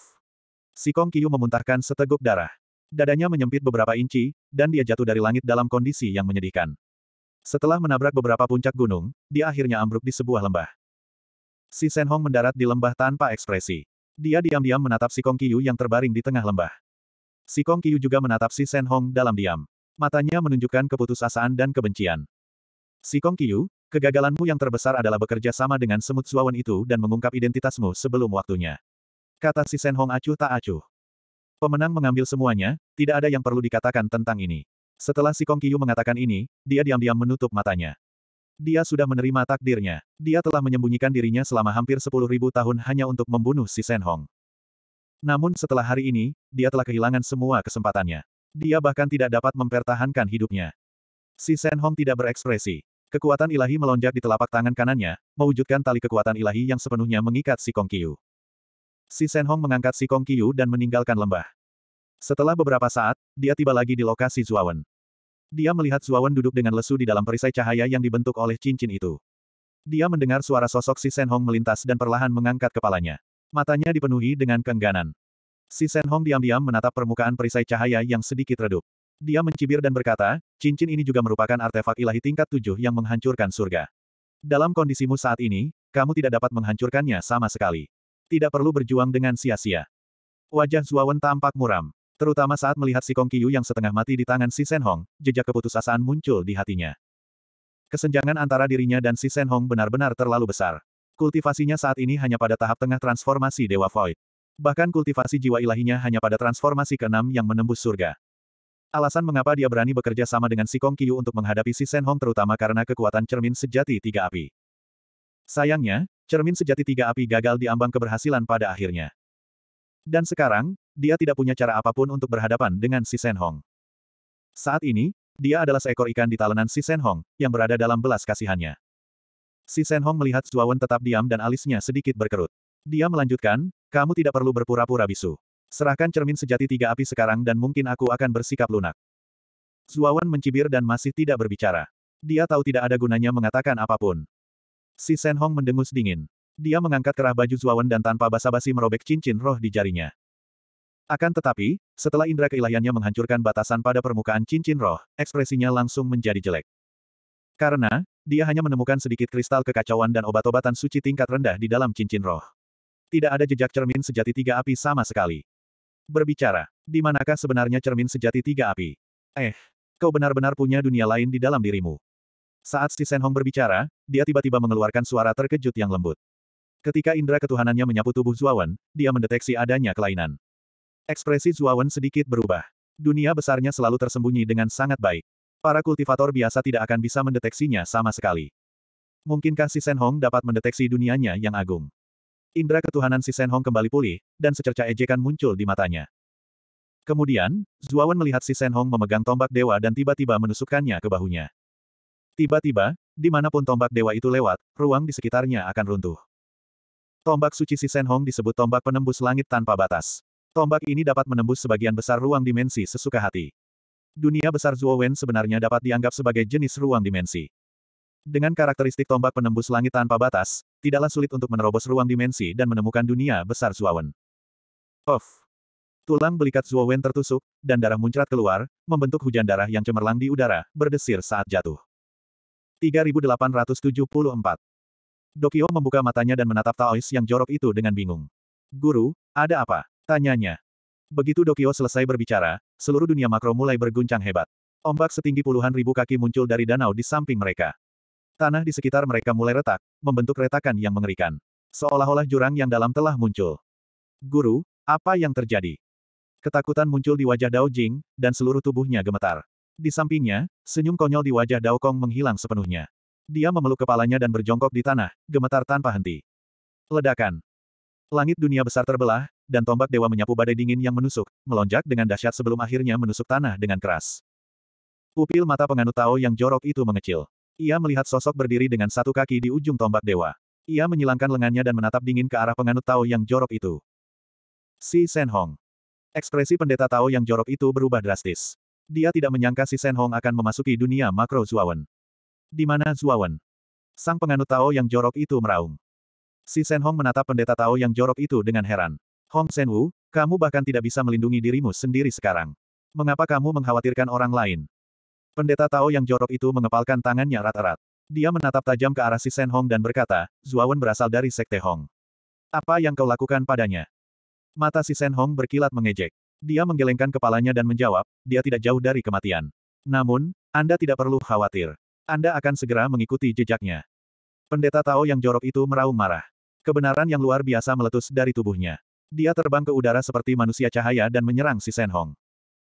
Si Kong Kiyu memuntahkan seteguk darah. Dadanya menyempit beberapa inci, dan dia jatuh dari langit dalam kondisi yang menyedihkan. Setelah menabrak beberapa puncak gunung, dia akhirnya ambruk di sebuah lembah. Si Sen Hong mendarat di lembah tanpa ekspresi. Dia diam-diam menatap si Kong Kiyu yang terbaring di tengah lembah. Si Kong Kiyu juga menatap si Sen Hong dalam diam. Matanya menunjukkan keputusasaan dan kebencian. Si Kong Kiyu, Kegagalanmu yang terbesar adalah bekerja sama dengan semut suawan itu dan mengungkap identitasmu sebelum waktunya. Kata si Sen Hong acuh tak acuh. Pemenang mengambil semuanya, tidak ada yang perlu dikatakan tentang ini. Setelah si Kong Kiyu mengatakan ini, dia diam-diam menutup matanya. Dia sudah menerima takdirnya. Dia telah menyembunyikan dirinya selama hampir 10.000 tahun hanya untuk membunuh si Sen Hong. Namun setelah hari ini, dia telah kehilangan semua kesempatannya. Dia bahkan tidak dapat mempertahankan hidupnya. Si Sen Hong tidak berekspresi. Kekuatan ilahi melonjak di telapak tangan kanannya, mewujudkan tali kekuatan ilahi yang sepenuhnya mengikat si Kong Qiu. Si Sen Hong mengangkat si Kong Qiu dan meninggalkan lembah. Setelah beberapa saat, dia tiba lagi di lokasi Zuawan. Dia melihat Zuawan duduk dengan lesu di dalam perisai cahaya yang dibentuk oleh cincin itu. Dia mendengar suara sosok si Sen Hong melintas dan perlahan mengangkat kepalanya. Matanya dipenuhi dengan keengganan. Si Sen Hong diam-diam menatap permukaan perisai cahaya yang sedikit redup. Dia mencibir dan berkata, cincin ini juga merupakan artefak ilahi tingkat tujuh yang menghancurkan surga. Dalam kondisimu saat ini, kamu tidak dapat menghancurkannya sama sekali. Tidak perlu berjuang dengan sia-sia. Wajah Zuawan tampak muram. Terutama saat melihat si Kong Kiyu yang setengah mati di tangan si Sen Hong, jejak keputusasaan muncul di hatinya. Kesenjangan antara dirinya dan si Sen Hong benar-benar terlalu besar. Kultivasinya saat ini hanya pada tahap tengah transformasi Dewa Void. Bahkan kultivasi jiwa ilahinya hanya pada transformasi keenam yang menembus surga. Alasan mengapa dia berani bekerja sama dengan si Kong Kiyu untuk menghadapi si Shen Hong terutama karena kekuatan cermin sejati tiga api. Sayangnya, cermin sejati tiga api gagal diambang keberhasilan pada akhirnya. Dan sekarang, dia tidak punya cara apapun untuk berhadapan dengan si Shen Hong. Saat ini, dia adalah seekor ikan di talenan si Shen Hong, yang berada dalam belas kasihannya. Si Shen Hong melihat Zhuawan tetap diam dan alisnya sedikit berkerut. Dia melanjutkan, kamu tidak perlu berpura-pura bisu. Serahkan cermin sejati tiga api sekarang dan mungkin aku akan bersikap lunak. Zuawan mencibir dan masih tidak berbicara. Dia tahu tidak ada gunanya mengatakan apapun. Si Senhong mendengus dingin. Dia mengangkat kerah baju Zuawan dan tanpa basa-basi merobek cincin roh di jarinya. Akan tetapi, setelah indera keilahiannya menghancurkan batasan pada permukaan cincin roh, ekspresinya langsung menjadi jelek. Karena, dia hanya menemukan sedikit kristal kekacauan dan obat-obatan suci tingkat rendah di dalam cincin roh. Tidak ada jejak cermin sejati tiga api sama sekali berbicara. Di manakah sebenarnya cermin sejati tiga api? Eh, kau benar-benar punya dunia lain di dalam dirimu. Saat si Senhong berbicara, dia tiba-tiba mengeluarkan suara terkejut yang lembut. Ketika indera ketuhanannya menyapu tubuh Zuawan, dia mendeteksi adanya kelainan. Ekspresi Zuawan sedikit berubah. Dunia besarnya selalu tersembunyi dengan sangat baik. Para kultivator biasa tidak akan bisa mendeteksinya sama sekali. Mungkinkah si Senhong dapat mendeteksi dunianya yang agung? Indra ketuhanan si Senhong Hong kembali pulih, dan secerca ejekan muncul di matanya. Kemudian, Zuawan melihat si Senhong Hong memegang tombak dewa dan tiba-tiba menusukkannya ke bahunya. Tiba-tiba, dimanapun tombak dewa itu lewat, ruang di sekitarnya akan runtuh. Tombak suci si Senhong Hong disebut tombak penembus langit tanpa batas. Tombak ini dapat menembus sebagian besar ruang dimensi sesuka hati. Dunia besar Zuowen sebenarnya dapat dianggap sebagai jenis ruang dimensi. Dengan karakteristik tombak penembus langit tanpa batas, tidaklah sulit untuk menerobos ruang dimensi dan menemukan dunia besar Zuawan. Oh, Tulang belikat Zuowen tertusuk, dan darah muncrat keluar, membentuk hujan darah yang cemerlang di udara, berdesir saat jatuh. 3874 Dokio membuka matanya dan menatap Taois yang jorok itu dengan bingung. Guru, ada apa? Tanyanya. Begitu Dokio selesai berbicara, seluruh dunia makro mulai berguncang hebat. Ombak setinggi puluhan ribu kaki muncul dari danau di samping mereka. Tanah di sekitar mereka mulai retak, membentuk retakan yang mengerikan. Seolah-olah jurang yang dalam telah muncul. Guru, apa yang terjadi? Ketakutan muncul di wajah Dao Jing, dan seluruh tubuhnya gemetar. Di sampingnya, senyum konyol di wajah Dao Kong menghilang sepenuhnya. Dia memeluk kepalanya dan berjongkok di tanah, gemetar tanpa henti. Ledakan. Langit dunia besar terbelah, dan tombak dewa menyapu badai dingin yang menusuk, melonjak dengan dahsyat sebelum akhirnya menusuk tanah dengan keras. Pupil mata penganut Tao yang jorok itu mengecil. Ia melihat sosok berdiri dengan satu kaki di ujung tombak dewa. Ia menyilangkan lengannya dan menatap dingin ke arah penganut Tao yang jorok itu. Si Shen Hong. Ekspresi pendeta Tao yang jorok itu berubah drastis. Dia tidak menyangka si Shen Hong akan memasuki dunia makro Zuawan. Di mana Zuawan? Sang penganut Tao yang jorok itu meraung. Si Shen Hong menatap pendeta Tao yang jorok itu dengan heran. Hong Sen Wu, kamu bahkan tidak bisa melindungi dirimu sendiri sekarang. Mengapa kamu mengkhawatirkan orang lain? Pendeta Tao yang jorok itu mengepalkan tangannya rata-rata. Dia menatap tajam ke arah si Sen Hong dan berkata, Zuawan berasal dari Sekte Hong. Apa yang kau lakukan padanya? Mata si Sen Hong berkilat mengejek. Dia menggelengkan kepalanya dan menjawab, dia tidak jauh dari kematian. Namun, Anda tidak perlu khawatir. Anda akan segera mengikuti jejaknya. Pendeta Tao yang jorok itu meraung marah. Kebenaran yang luar biasa meletus dari tubuhnya. Dia terbang ke udara seperti manusia cahaya dan menyerang si Sen Hong.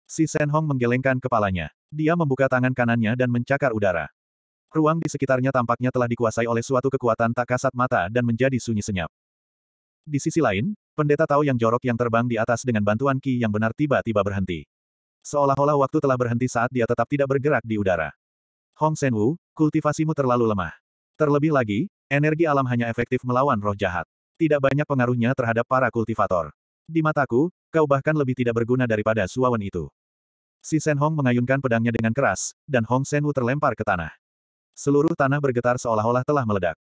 Si Shen Hong menggelengkan kepalanya. Dia membuka tangan kanannya dan mencakar udara. Ruang di sekitarnya tampaknya telah dikuasai oleh suatu kekuatan tak kasat mata dan menjadi sunyi senyap. Di sisi lain, pendeta tahu yang jorok yang terbang di atas dengan bantuan Ki yang benar tiba-tiba berhenti. Seolah-olah waktu telah berhenti saat dia tetap tidak bergerak di udara. Hong Sen Wu, kultivasimu terlalu lemah. Terlebih lagi, energi alam hanya efektif melawan roh jahat. Tidak banyak pengaruhnya terhadap para kultivator. Di mataku, kau bahkan lebih tidak berguna daripada suawan itu. Si Sen Hong mengayunkan pedangnya dengan keras, dan Hong Sen Wu terlempar ke tanah. Seluruh tanah bergetar seolah-olah telah meledak.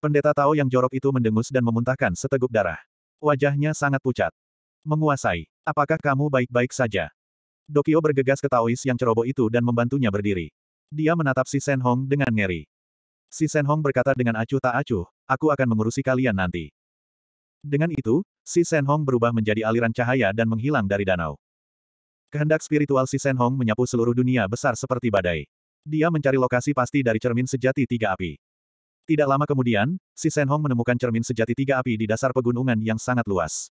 Pendeta Tao yang jorok itu mendengus dan memuntahkan seteguk darah. Wajahnya sangat pucat. Menguasai. Apakah kamu baik-baik saja? Dokio bergegas ke Taois yang ceroboh itu dan membantunya berdiri. Dia menatap si Sen Hong dengan ngeri. Si Sen Hong berkata dengan acuh tak acuh, aku akan mengurusi kalian nanti. Dengan itu, Si Shen Hong berubah menjadi aliran cahaya dan menghilang dari danau. Kehendak spiritual Si Shen Hong menyapu seluruh dunia besar seperti badai. Dia mencari lokasi pasti dari cermin sejati tiga api. Tidak lama kemudian, Si Shen Hong menemukan cermin sejati tiga api di dasar pegunungan yang sangat luas.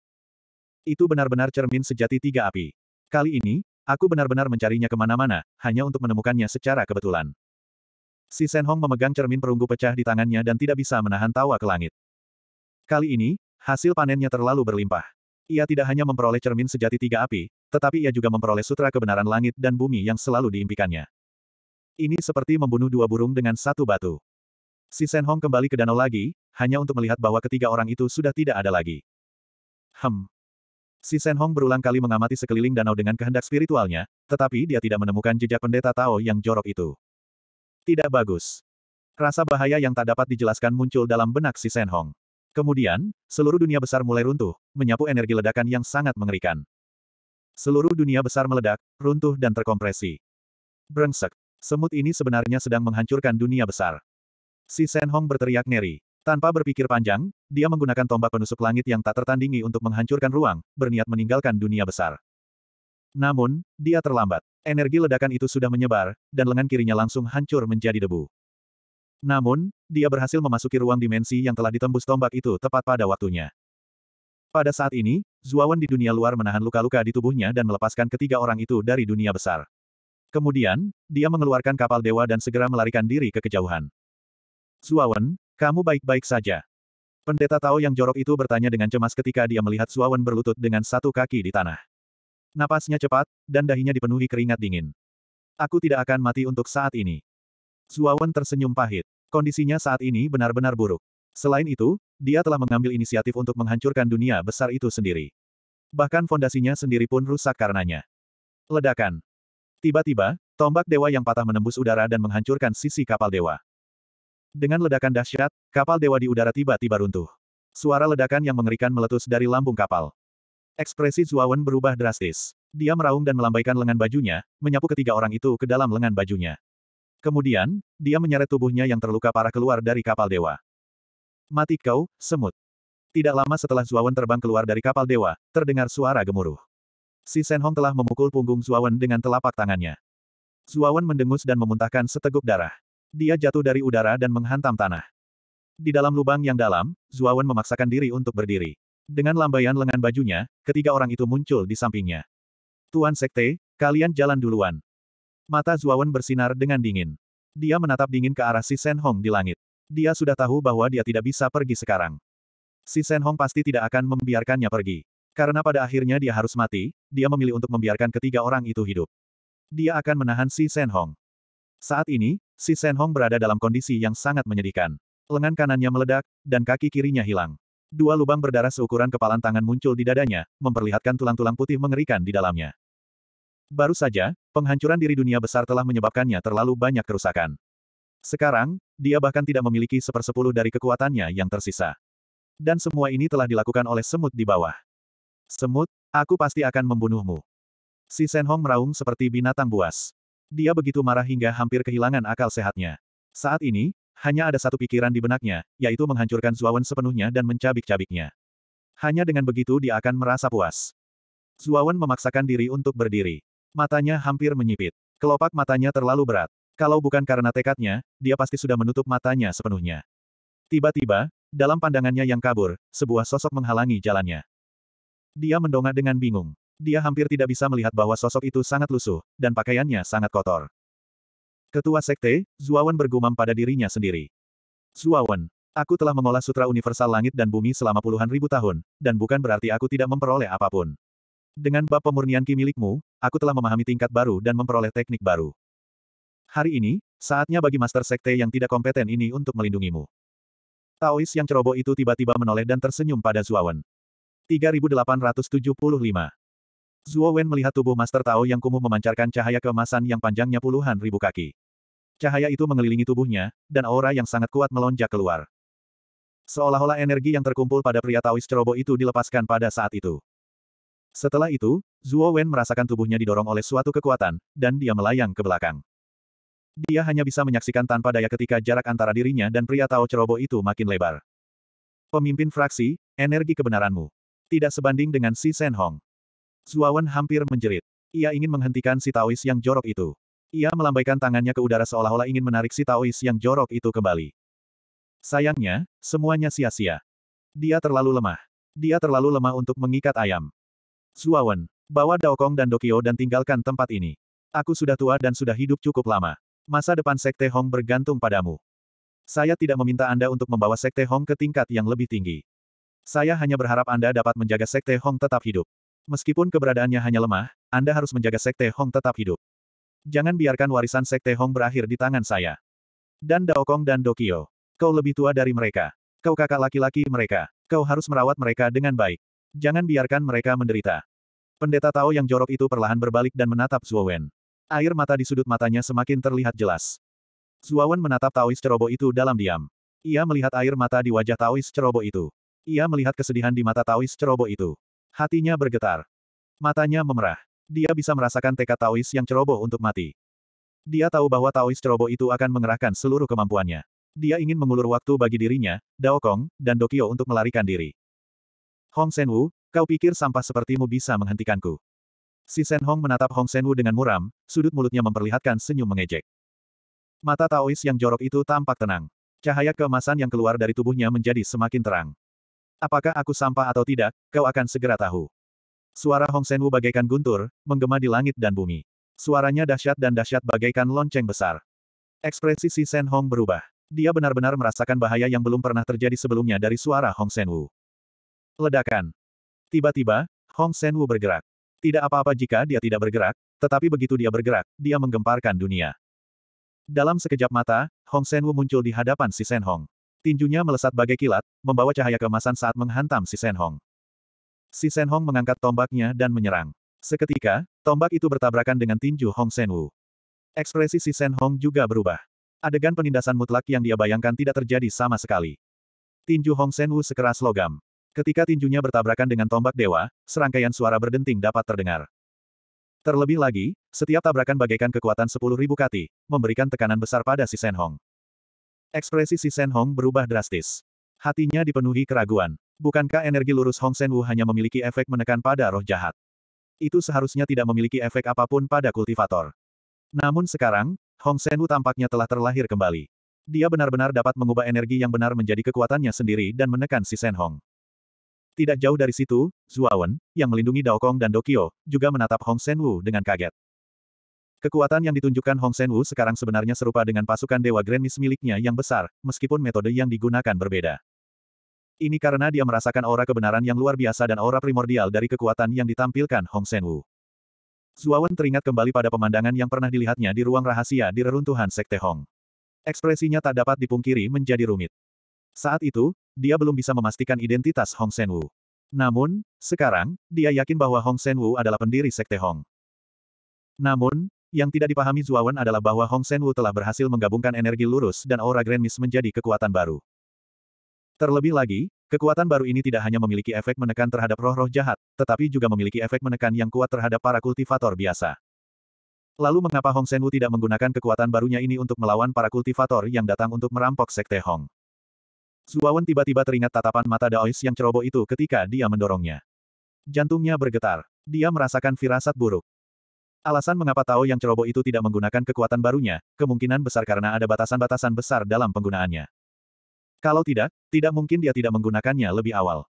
Itu benar-benar cermin sejati tiga api. Kali ini, aku benar-benar mencarinya kemana-mana, hanya untuk menemukannya secara kebetulan. Si Shen Hong memegang cermin perunggu pecah di tangannya dan tidak bisa menahan tawa ke langit. Kali ini, Hasil panennya terlalu berlimpah. Ia tidak hanya memperoleh cermin sejati tiga api, tetapi ia juga memperoleh sutra kebenaran langit dan bumi yang selalu diimpikannya. Ini seperti membunuh dua burung dengan satu batu. Si Sen Hong kembali ke danau lagi, hanya untuk melihat bahwa ketiga orang itu sudah tidak ada lagi. Hem. Si Sen Hong berulang kali mengamati sekeliling danau dengan kehendak spiritualnya, tetapi dia tidak menemukan jejak pendeta Tao yang jorok itu. Tidak bagus. Rasa bahaya yang tak dapat dijelaskan muncul dalam benak si Sen Hong. Kemudian, seluruh dunia besar mulai runtuh, menyapu energi ledakan yang sangat mengerikan. Seluruh dunia besar meledak, runtuh dan terkompresi. Brengsek, semut ini sebenarnya sedang menghancurkan dunia besar. Si Sen Hong berteriak ngeri. Tanpa berpikir panjang, dia menggunakan tombak penusuk langit yang tak tertandingi untuk menghancurkan ruang, berniat meninggalkan dunia besar. Namun, dia terlambat. Energi ledakan itu sudah menyebar, dan lengan kirinya langsung hancur menjadi debu. Namun, dia berhasil memasuki ruang dimensi yang telah ditembus tombak itu tepat pada waktunya. Pada saat ini, Zuawan di dunia luar menahan luka-luka di tubuhnya dan melepaskan ketiga orang itu dari dunia besar. Kemudian, dia mengeluarkan kapal dewa dan segera melarikan diri ke kejauhan. Zuawan, kamu baik-baik saja. Pendeta Tao yang jorok itu bertanya dengan cemas ketika dia melihat Zuawan berlutut dengan satu kaki di tanah. Napasnya cepat, dan dahinya dipenuhi keringat dingin. Aku tidak akan mati untuk saat ini. Zuawan tersenyum pahit. Kondisinya saat ini benar-benar buruk. Selain itu, dia telah mengambil inisiatif untuk menghancurkan dunia besar itu sendiri. Bahkan fondasinya sendiri pun rusak karenanya. Ledakan. Tiba-tiba, tombak dewa yang patah menembus udara dan menghancurkan sisi kapal dewa. Dengan ledakan dahsyat, kapal dewa di udara tiba-tiba runtuh. Suara ledakan yang mengerikan meletus dari lambung kapal. Ekspresi Zuawan berubah drastis. Dia meraung dan melambaikan lengan bajunya, menyapu ketiga orang itu ke dalam lengan bajunya. Kemudian, dia menyeret tubuhnya yang terluka parah keluar dari kapal dewa. Mati kau, semut. Tidak lama setelah Zuawan terbang keluar dari kapal dewa, terdengar suara gemuruh. Si Sen Hong telah memukul punggung Zuawan dengan telapak tangannya. Zuawan mendengus dan memuntahkan seteguk darah. Dia jatuh dari udara dan menghantam tanah. Di dalam lubang yang dalam, Zuawan memaksakan diri untuk berdiri. Dengan lambaian lengan bajunya, ketiga orang itu muncul di sampingnya. Tuan Sekte, kalian jalan duluan. Mata Zuawan bersinar dengan dingin. Dia menatap dingin ke arah si Shen Hong di langit. Dia sudah tahu bahwa dia tidak bisa pergi sekarang. Si Shen Hong pasti tidak akan membiarkannya pergi. Karena pada akhirnya dia harus mati, dia memilih untuk membiarkan ketiga orang itu hidup. Dia akan menahan si Shen Hong. Saat ini, si Shen Hong berada dalam kondisi yang sangat menyedihkan. Lengan kanannya meledak, dan kaki kirinya hilang. Dua lubang berdarah seukuran kepalan tangan muncul di dadanya, memperlihatkan tulang-tulang putih mengerikan di dalamnya. Baru saja, penghancuran diri dunia besar telah menyebabkannya terlalu banyak kerusakan. Sekarang, dia bahkan tidak memiliki sepersepuluh dari kekuatannya yang tersisa. Dan semua ini telah dilakukan oleh semut di bawah. Semut, aku pasti akan membunuhmu. Si Senhong meraung seperti binatang buas. Dia begitu marah hingga hampir kehilangan akal sehatnya. Saat ini, hanya ada satu pikiran di benaknya, yaitu menghancurkan Zuawan sepenuhnya dan mencabik-cabiknya. Hanya dengan begitu dia akan merasa puas. Zuawan memaksakan diri untuk berdiri. Matanya hampir menyipit. Kelopak matanya terlalu berat. Kalau bukan karena tekadnya, dia pasti sudah menutup matanya sepenuhnya. Tiba-tiba, dalam pandangannya yang kabur, sebuah sosok menghalangi jalannya. Dia mendongak dengan bingung. Dia hampir tidak bisa melihat bahwa sosok itu sangat lusuh, dan pakaiannya sangat kotor. Ketua Sekte, Zuawan bergumam pada dirinya sendiri. Zuawan, aku telah mengolah Sutra Universal Langit dan Bumi selama puluhan ribu tahun, dan bukan berarti aku tidak memperoleh apapun. Dengan bab pemurnian ki milikmu, aku telah memahami tingkat baru dan memperoleh teknik baru. Hari ini, saatnya bagi Master Sekte yang tidak kompeten ini untuk melindungimu. Taois yang ceroboh itu tiba-tiba menoleh dan tersenyum pada Zuawan. 3875 Zuo Wen melihat tubuh Master Tao yang kumuh memancarkan cahaya keemasan yang panjangnya puluhan ribu kaki. Cahaya itu mengelilingi tubuhnya, dan aura yang sangat kuat melonjak keluar. Seolah-olah energi yang terkumpul pada pria Taois ceroboh itu dilepaskan pada saat itu. Setelah itu, Zuo Wen merasakan tubuhnya didorong oleh suatu kekuatan, dan dia melayang ke belakang. Dia hanya bisa menyaksikan tanpa daya ketika jarak antara dirinya dan pria Tao Cerobo itu makin lebar. Pemimpin fraksi, energi kebenaranmu. Tidak sebanding dengan si Shen Hong. Wen hampir menjerit. Ia ingin menghentikan si Taois yang jorok itu. Ia melambaikan tangannya ke udara seolah-olah ingin menarik si Taois yang jorok itu kembali. Sayangnya, semuanya sia-sia. Dia terlalu lemah. Dia terlalu lemah untuk mengikat ayam. Zuawan, bawa Dao Kong dan Dokio dan tinggalkan tempat ini. Aku sudah tua dan sudah hidup cukup lama. Masa depan Sekte Hong bergantung padamu. Saya tidak meminta Anda untuk membawa Sekte Hong ke tingkat yang lebih tinggi. Saya hanya berharap Anda dapat menjaga Sekte Hong tetap hidup. Meskipun keberadaannya hanya lemah, Anda harus menjaga Sekte Hong tetap hidup. Jangan biarkan warisan Sekte Hong berakhir di tangan saya. Dan Dao Kong dan Dokio. Kau lebih tua dari mereka. Kau kakak laki-laki mereka. Kau harus merawat mereka dengan baik. Jangan biarkan mereka menderita. Pendeta Tao yang jorok itu perlahan berbalik dan menatap Zuowen. Air mata di sudut matanya semakin terlihat jelas. Zuowen menatap Taois ceroboh itu dalam diam. Ia melihat air mata di wajah Taois ceroboh itu. Ia melihat kesedihan di mata Taois ceroboh itu. Hatinya bergetar. Matanya memerah. Dia bisa merasakan tekad Taois yang ceroboh untuk mati. Dia tahu bahwa Taois ceroboh itu akan mengerahkan seluruh kemampuannya. Dia ingin mengulur waktu bagi dirinya, Dao Kong, dan Dokio untuk melarikan diri. Hong Senwu, kau pikir sampah sepertimu bisa menghentikanku? Si Sen Hong menatap Hong Senwu dengan muram, sudut mulutnya memperlihatkan senyum mengejek. Mata Taois yang jorok itu tampak tenang. Cahaya keemasan yang keluar dari tubuhnya menjadi semakin terang. Apakah aku sampah atau tidak, kau akan segera tahu. Suara Hong Senwu bagaikan guntur, menggema di langit dan bumi. Suaranya dahsyat dan dahsyat bagaikan lonceng besar. Ekspresi si Sen Hong berubah. Dia benar-benar merasakan bahaya yang belum pernah terjadi sebelumnya dari suara Hong Senwu. Ledakan. Tiba-tiba, Hong Senwu bergerak. Tidak apa-apa jika dia tidak bergerak, tetapi begitu dia bergerak, dia menggemparkan dunia. Dalam sekejap mata, Hong Senwu muncul di hadapan si Sen Hong. Tinjunya melesat bagai kilat, membawa cahaya kemasan saat menghantam si Sen Hong. Si Sen Hong mengangkat tombaknya dan menyerang. Seketika, tombak itu bertabrakan dengan tinju Hong Senwu. Ekspresi si Sen Hong juga berubah. Adegan penindasan mutlak yang dia bayangkan tidak terjadi sama sekali. Tinju Hong Senwu sekeras logam. Ketika tinjunya bertabrakan dengan tombak dewa, serangkaian suara berdenting dapat terdengar. Terlebih lagi, setiap tabrakan bagaikan kekuatan 10.000 kati, memberikan tekanan besar pada si Senhong. Hong. Ekspresi si Senhong Hong berubah drastis. Hatinya dipenuhi keraguan. Bukankah energi lurus Hong Sen Wu hanya memiliki efek menekan pada roh jahat? Itu seharusnya tidak memiliki efek apapun pada kultivator. Namun sekarang, Hong Sen Wu tampaknya telah terlahir kembali. Dia benar-benar dapat mengubah energi yang benar menjadi kekuatannya sendiri dan menekan si Sen Hong. Tidak jauh dari situ, Zuawan, yang melindungi Dao Kong dan Dokio, juga menatap Hong Sen Wu dengan kaget. Kekuatan yang ditunjukkan Hong Sen Wu sekarang sebenarnya serupa dengan pasukan Dewa Grand Miss miliknya yang besar, meskipun metode yang digunakan berbeda. Ini karena dia merasakan aura kebenaran yang luar biasa dan aura primordial dari kekuatan yang ditampilkan Hong Sen Wu. Zuawan teringat kembali pada pemandangan yang pernah dilihatnya di ruang rahasia di reruntuhan Sekte Hong. Ekspresinya tak dapat dipungkiri menjadi rumit. Saat itu, dia belum bisa memastikan identitas Hong Senwu. Namun, sekarang, dia yakin bahwa Hong Senwu adalah pendiri Sekte Hong. Namun, yang tidak dipahami Wen adalah bahwa Hong Senwu telah berhasil menggabungkan energi lurus dan aura Grand Mist menjadi kekuatan baru. Terlebih lagi, kekuatan baru ini tidak hanya memiliki efek menekan terhadap roh-roh jahat, tetapi juga memiliki efek menekan yang kuat terhadap para kultivator biasa. Lalu mengapa Hong Senwu tidak menggunakan kekuatan barunya ini untuk melawan para kultivator yang datang untuk merampok Sekte Hong? Zuawan tiba-tiba teringat tatapan mata Daois yang ceroboh itu ketika dia mendorongnya. Jantungnya bergetar. Dia merasakan firasat buruk. Alasan mengapa Tao yang ceroboh itu tidak menggunakan kekuatan barunya, kemungkinan besar karena ada batasan-batasan besar dalam penggunaannya. Kalau tidak, tidak mungkin dia tidak menggunakannya lebih awal.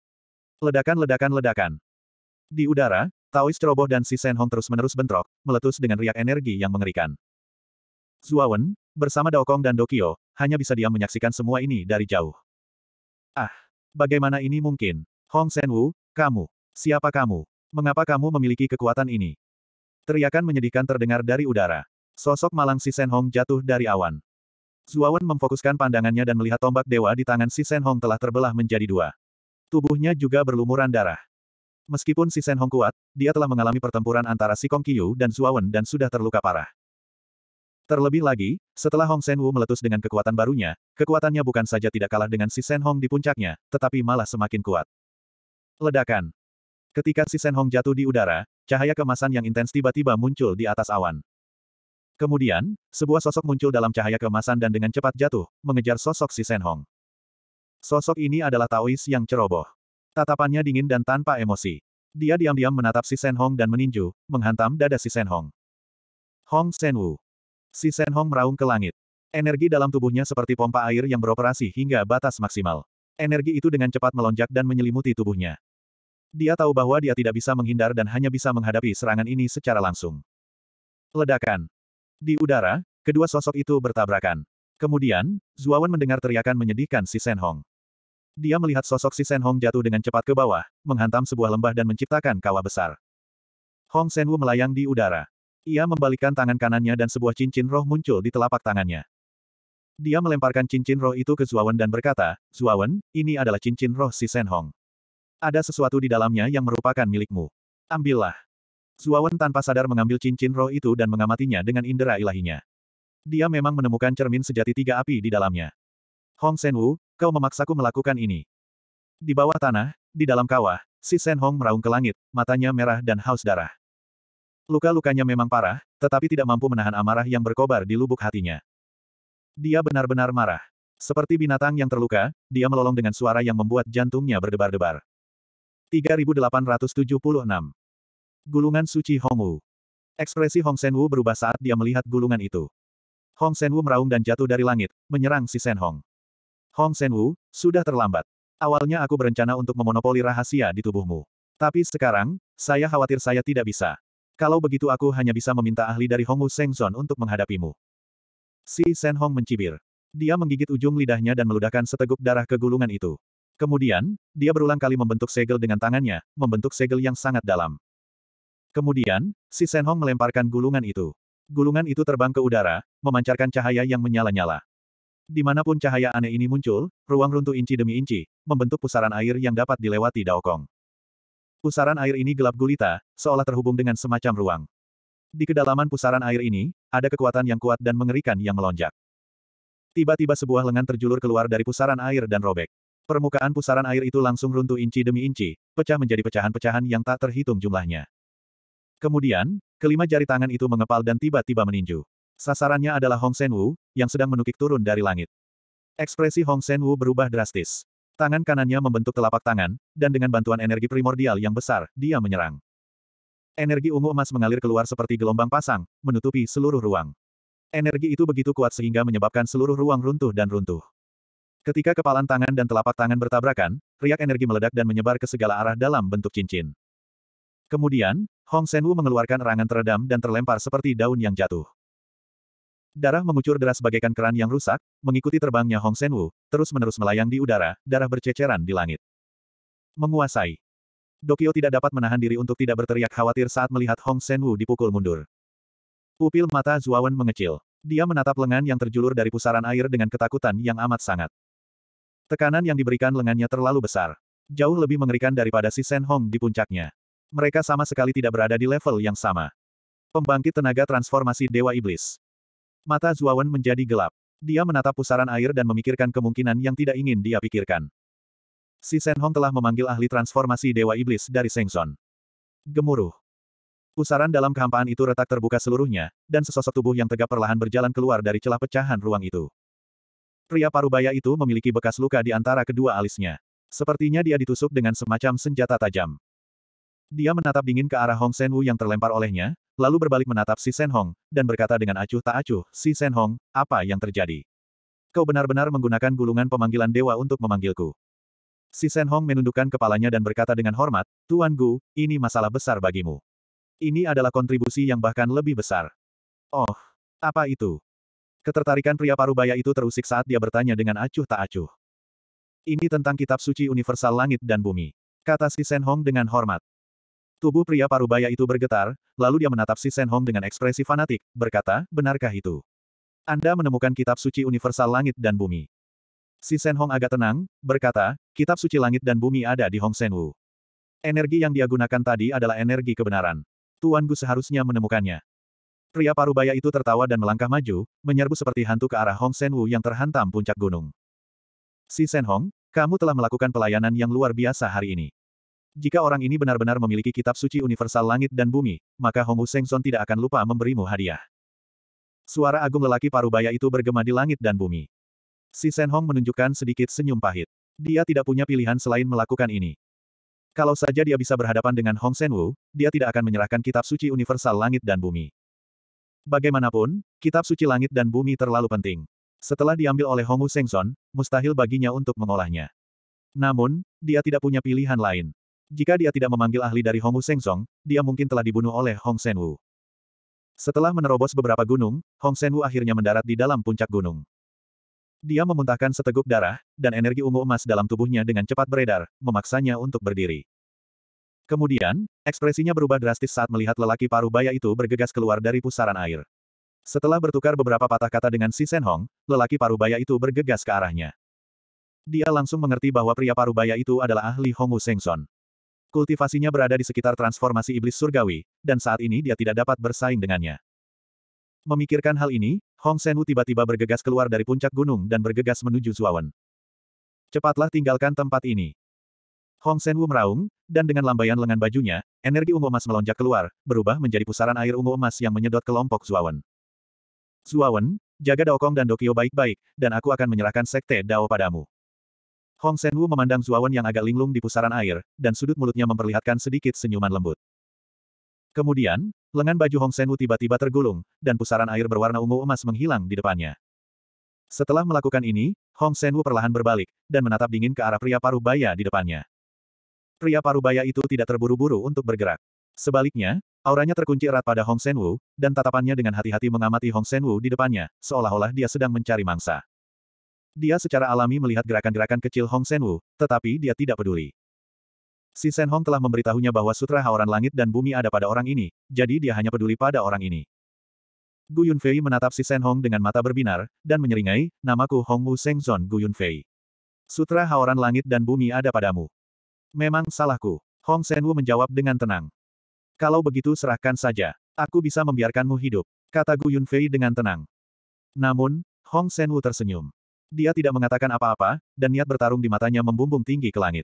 Ledakan-ledakan-ledakan. Di udara, Taois ceroboh dan si Sen Hong terus-menerus bentrok, meletus dengan riak energi yang mengerikan. Zuawan, bersama Daokong dan Dokio, hanya bisa diam menyaksikan semua ini dari jauh. Ah, bagaimana ini mungkin? Hong Senwu, kamu. Siapa kamu? Mengapa kamu memiliki kekuatan ini? Teriakan menyedihkan terdengar dari udara. Sosok malang si Sen Hong jatuh dari awan. Zuawan memfokuskan pandangannya dan melihat tombak dewa di tangan si Sen Hong telah terbelah menjadi dua. Tubuhnya juga berlumuran darah. Meskipun si Sen Hong kuat, dia telah mengalami pertempuran antara si Kong Qiu dan Zuawan dan sudah terluka parah. Terlebih lagi, setelah Hong Sen Wu meletus dengan kekuatan barunya, kekuatannya bukan saja tidak kalah dengan si Sen Hong di puncaknya, tetapi malah semakin kuat. Ledakan. Ketika si Sen Hong jatuh di udara, cahaya kemasan yang intens tiba-tiba muncul di atas awan. Kemudian, sebuah sosok muncul dalam cahaya kemasan dan dengan cepat jatuh, mengejar sosok si Sen Hong. Sosok ini adalah Taois yang ceroboh. Tatapannya dingin dan tanpa emosi. Dia diam-diam menatap si Sen Hong dan meninju, menghantam dada si Sen Hong. Hong Sen Wu. Si Shen Hong meraung ke langit. Energi dalam tubuhnya seperti pompa air yang beroperasi hingga batas maksimal. Energi itu dengan cepat melonjak dan menyelimuti tubuhnya. Dia tahu bahwa dia tidak bisa menghindar dan hanya bisa menghadapi serangan ini secara langsung. Ledakan. Di udara, kedua sosok itu bertabrakan. Kemudian, Zuawan mendengar teriakan menyedihkan si Shen Hong. Dia melihat sosok si Shen Hong jatuh dengan cepat ke bawah, menghantam sebuah lembah dan menciptakan kawah besar. Hong Wu melayang di udara. Ia membalikkan tangan kanannya dan sebuah cincin roh muncul di telapak tangannya. Dia melemparkan cincin roh itu ke Zuawan dan berkata, Zuawan, ini adalah cincin roh si Senhong. Hong. Ada sesuatu di dalamnya yang merupakan milikmu. Ambillah. Zuawan tanpa sadar mengambil cincin roh itu dan mengamatinya dengan indera ilahinya. Dia memang menemukan cermin sejati tiga api di dalamnya. Hong Sen Wu, kau memaksaku melakukan ini. Di bawah tanah, di dalam kawah, si Sen Hong meraung ke langit, matanya merah dan haus darah. Luka-lukanya memang parah, tetapi tidak mampu menahan amarah yang berkobar di lubuk hatinya. Dia benar-benar marah. Seperti binatang yang terluka, dia melolong dengan suara yang membuat jantungnya berdebar-debar. 3876 Gulungan Suci Hongwu Ekspresi Hong Senwu berubah saat dia melihat gulungan itu. Hong Senwu meraung dan jatuh dari langit, menyerang si Sen Hong. Hong Senwu, sudah terlambat. Awalnya aku berencana untuk memonopoli rahasia di tubuhmu. Tapi sekarang, saya khawatir saya tidak bisa. Kalau begitu aku hanya bisa meminta ahli dari Hongwu Sengzon untuk menghadapimu. Si Sen Hong mencibir. Dia menggigit ujung lidahnya dan meludahkan seteguk darah ke gulungan itu. Kemudian, dia berulang kali membentuk segel dengan tangannya, membentuk segel yang sangat dalam. Kemudian, si Sen Hong melemparkan gulungan itu. Gulungan itu terbang ke udara, memancarkan cahaya yang menyala-nyala. Dimanapun cahaya aneh ini muncul, ruang runtuh inci demi inci, membentuk pusaran air yang dapat dilewati Daokong. Pusaran air ini gelap gulita, seolah terhubung dengan semacam ruang. Di kedalaman pusaran air ini, ada kekuatan yang kuat dan mengerikan yang melonjak. Tiba-tiba sebuah lengan terjulur keluar dari pusaran air dan robek. Permukaan pusaran air itu langsung runtuh inci demi inci, pecah menjadi pecahan-pecahan yang tak terhitung jumlahnya. Kemudian, kelima jari tangan itu mengepal dan tiba-tiba meninju. Sasarannya adalah Hong Sen Wu, yang sedang menukik turun dari langit. Ekspresi Hong Sen Wu berubah drastis. Tangan kanannya membentuk telapak tangan, dan dengan bantuan energi primordial yang besar, dia menyerang. Energi ungu emas mengalir keluar seperti gelombang pasang, menutupi seluruh ruang. Energi itu begitu kuat sehingga menyebabkan seluruh ruang runtuh dan runtuh. Ketika kepalan tangan dan telapak tangan bertabrakan, riak energi meledak dan menyebar ke segala arah dalam bentuk cincin. Kemudian, Hong Senwu mengeluarkan erangan teredam dan terlempar seperti daun yang jatuh. Darah mengucur deras bagaikan keran yang rusak, mengikuti terbangnya Hong Senwu, terus-menerus melayang di udara, darah berceceran di langit. Menguasai. Dokio tidak dapat menahan diri untuk tidak berteriak khawatir saat melihat Hong Senwu dipukul mundur. Pupil mata Zuawan mengecil. Dia menatap lengan yang terjulur dari pusaran air dengan ketakutan yang amat sangat. Tekanan yang diberikan lengannya terlalu besar. Jauh lebih mengerikan daripada si Sen Hong di puncaknya. Mereka sama sekali tidak berada di level yang sama. Pembangkit tenaga transformasi Dewa Iblis. Mata Zuawan menjadi gelap. Dia menatap pusaran air dan memikirkan kemungkinan yang tidak ingin dia pikirkan. Si Shen Hong telah memanggil ahli transformasi Dewa Iblis dari Sengson. Gemuruh. Pusaran dalam kehampaan itu retak terbuka seluruhnya, dan sesosok tubuh yang tegak perlahan berjalan keluar dari celah pecahan ruang itu. Pria parubaya itu memiliki bekas luka di antara kedua alisnya. Sepertinya dia ditusuk dengan semacam senjata tajam. Dia menatap dingin ke arah Hong Sen Senwu yang terlempar olehnya, lalu berbalik menatap si Sen Hong, dan berkata dengan acuh tak acuh, si Sen Hong, apa yang terjadi? Kau benar-benar menggunakan gulungan pemanggilan dewa untuk memanggilku. Si Sen Hong menundukkan kepalanya dan berkata dengan hormat, Tuan Gu, ini masalah besar bagimu. Ini adalah kontribusi yang bahkan lebih besar. Oh, apa itu? Ketertarikan pria parubaya itu terusik saat dia bertanya dengan acuh tak acuh. Ini tentang kitab suci universal langit dan bumi. Kata si Sen Hong dengan hormat. Tubuh pria parubaya itu bergetar, lalu dia menatap si Shen Hong dengan ekspresi fanatik, berkata, benarkah itu? Anda menemukan kitab suci universal langit dan bumi. Si Shen Hong agak tenang, berkata, kitab suci langit dan bumi ada di Hong Sen Wu. Energi yang dia gunakan tadi adalah energi kebenaran. Tuan Gu seharusnya menemukannya. Pria parubaya itu tertawa dan melangkah maju, menyerbu seperti hantu ke arah Hong Sen Wu yang terhantam puncak gunung. Si Sen Hong, kamu telah melakukan pelayanan yang luar biasa hari ini. Jika orang ini benar-benar memiliki kitab suci universal langit dan bumi, maka Hongu Sengson tidak akan lupa memberimu hadiah. Suara agung lelaki parubaya itu bergema di langit dan bumi. Si Sen Hong menunjukkan sedikit senyum pahit. Dia tidak punya pilihan selain melakukan ini. Kalau saja dia bisa berhadapan dengan Hong Senwu, dia tidak akan menyerahkan kitab suci universal langit dan bumi. Bagaimanapun, kitab suci langit dan bumi terlalu penting. Setelah diambil oleh Hongu Sengson, mustahil baginya untuk mengolahnya. Namun, dia tidak punya pilihan lain. Jika dia tidak memanggil ahli dari Hongu Sengzong, dia mungkin telah dibunuh oleh Hong Senwu. Setelah menerobos beberapa gunung, Hong Senwu akhirnya mendarat di dalam puncak gunung. Dia memuntahkan seteguk darah, dan energi ungu emas dalam tubuhnya dengan cepat beredar, memaksanya untuk berdiri. Kemudian, ekspresinya berubah drastis saat melihat lelaki paruh baya itu bergegas keluar dari pusaran air. Setelah bertukar beberapa patah kata dengan si Senhong, lelaki paruh baya itu bergegas ke arahnya. Dia langsung mengerti bahwa pria paruh baya itu adalah ahli Hongu Sengson. Kultivasinya berada di sekitar transformasi iblis surgawi, dan saat ini dia tidak dapat bersaing dengannya. Memikirkan hal ini, Hong Senwu tiba-tiba bergegas keluar dari puncak gunung dan bergegas menuju Zuawan. Cepatlah tinggalkan tempat ini. Hong Senwu meraung, dan dengan lambaian lengan bajunya, energi ungu emas melonjak keluar, berubah menjadi pusaran air ungu emas yang menyedot kelompok Zuawan. Zuawan, jaga Daokong dan Dokio baik-baik, dan aku akan menyerahkan sekte Dao padamu. Hong Senwu memandang Zuawan yang agak linglung di pusaran air, dan sudut mulutnya memperlihatkan sedikit senyuman lembut. Kemudian, lengan baju Hong Senwu tiba-tiba tergulung, dan pusaran air berwarna ungu emas menghilang di depannya. Setelah melakukan ini, Hong Senwu perlahan berbalik, dan menatap dingin ke arah pria paruh baya di depannya. Pria paruh baya itu tidak terburu-buru untuk bergerak. Sebaliknya, auranya terkunci erat pada Hong Senwu, dan tatapannya dengan hati-hati mengamati Hong Senwu di depannya, seolah-olah dia sedang mencari mangsa. Dia secara alami melihat gerakan-gerakan kecil Hong Senwu, tetapi dia tidak peduli. Si Sen Hong telah memberitahunya bahwa sutra haoran langit dan bumi ada pada orang ini, jadi dia hanya peduli pada orang ini. Gu Yunfei menatap si Sen Hong dengan mata berbinar, dan menyeringai, namaku Hong Wu Zon Gu Yunfei. Sutra haoran langit dan bumi ada padamu. Memang salahku. Hong Senwu menjawab dengan tenang. Kalau begitu serahkan saja. Aku bisa membiarkanmu hidup, kata Gu Yunfei dengan tenang. Namun, Hong Senwu tersenyum. Dia tidak mengatakan apa-apa, dan niat bertarung di matanya membumbung tinggi ke langit.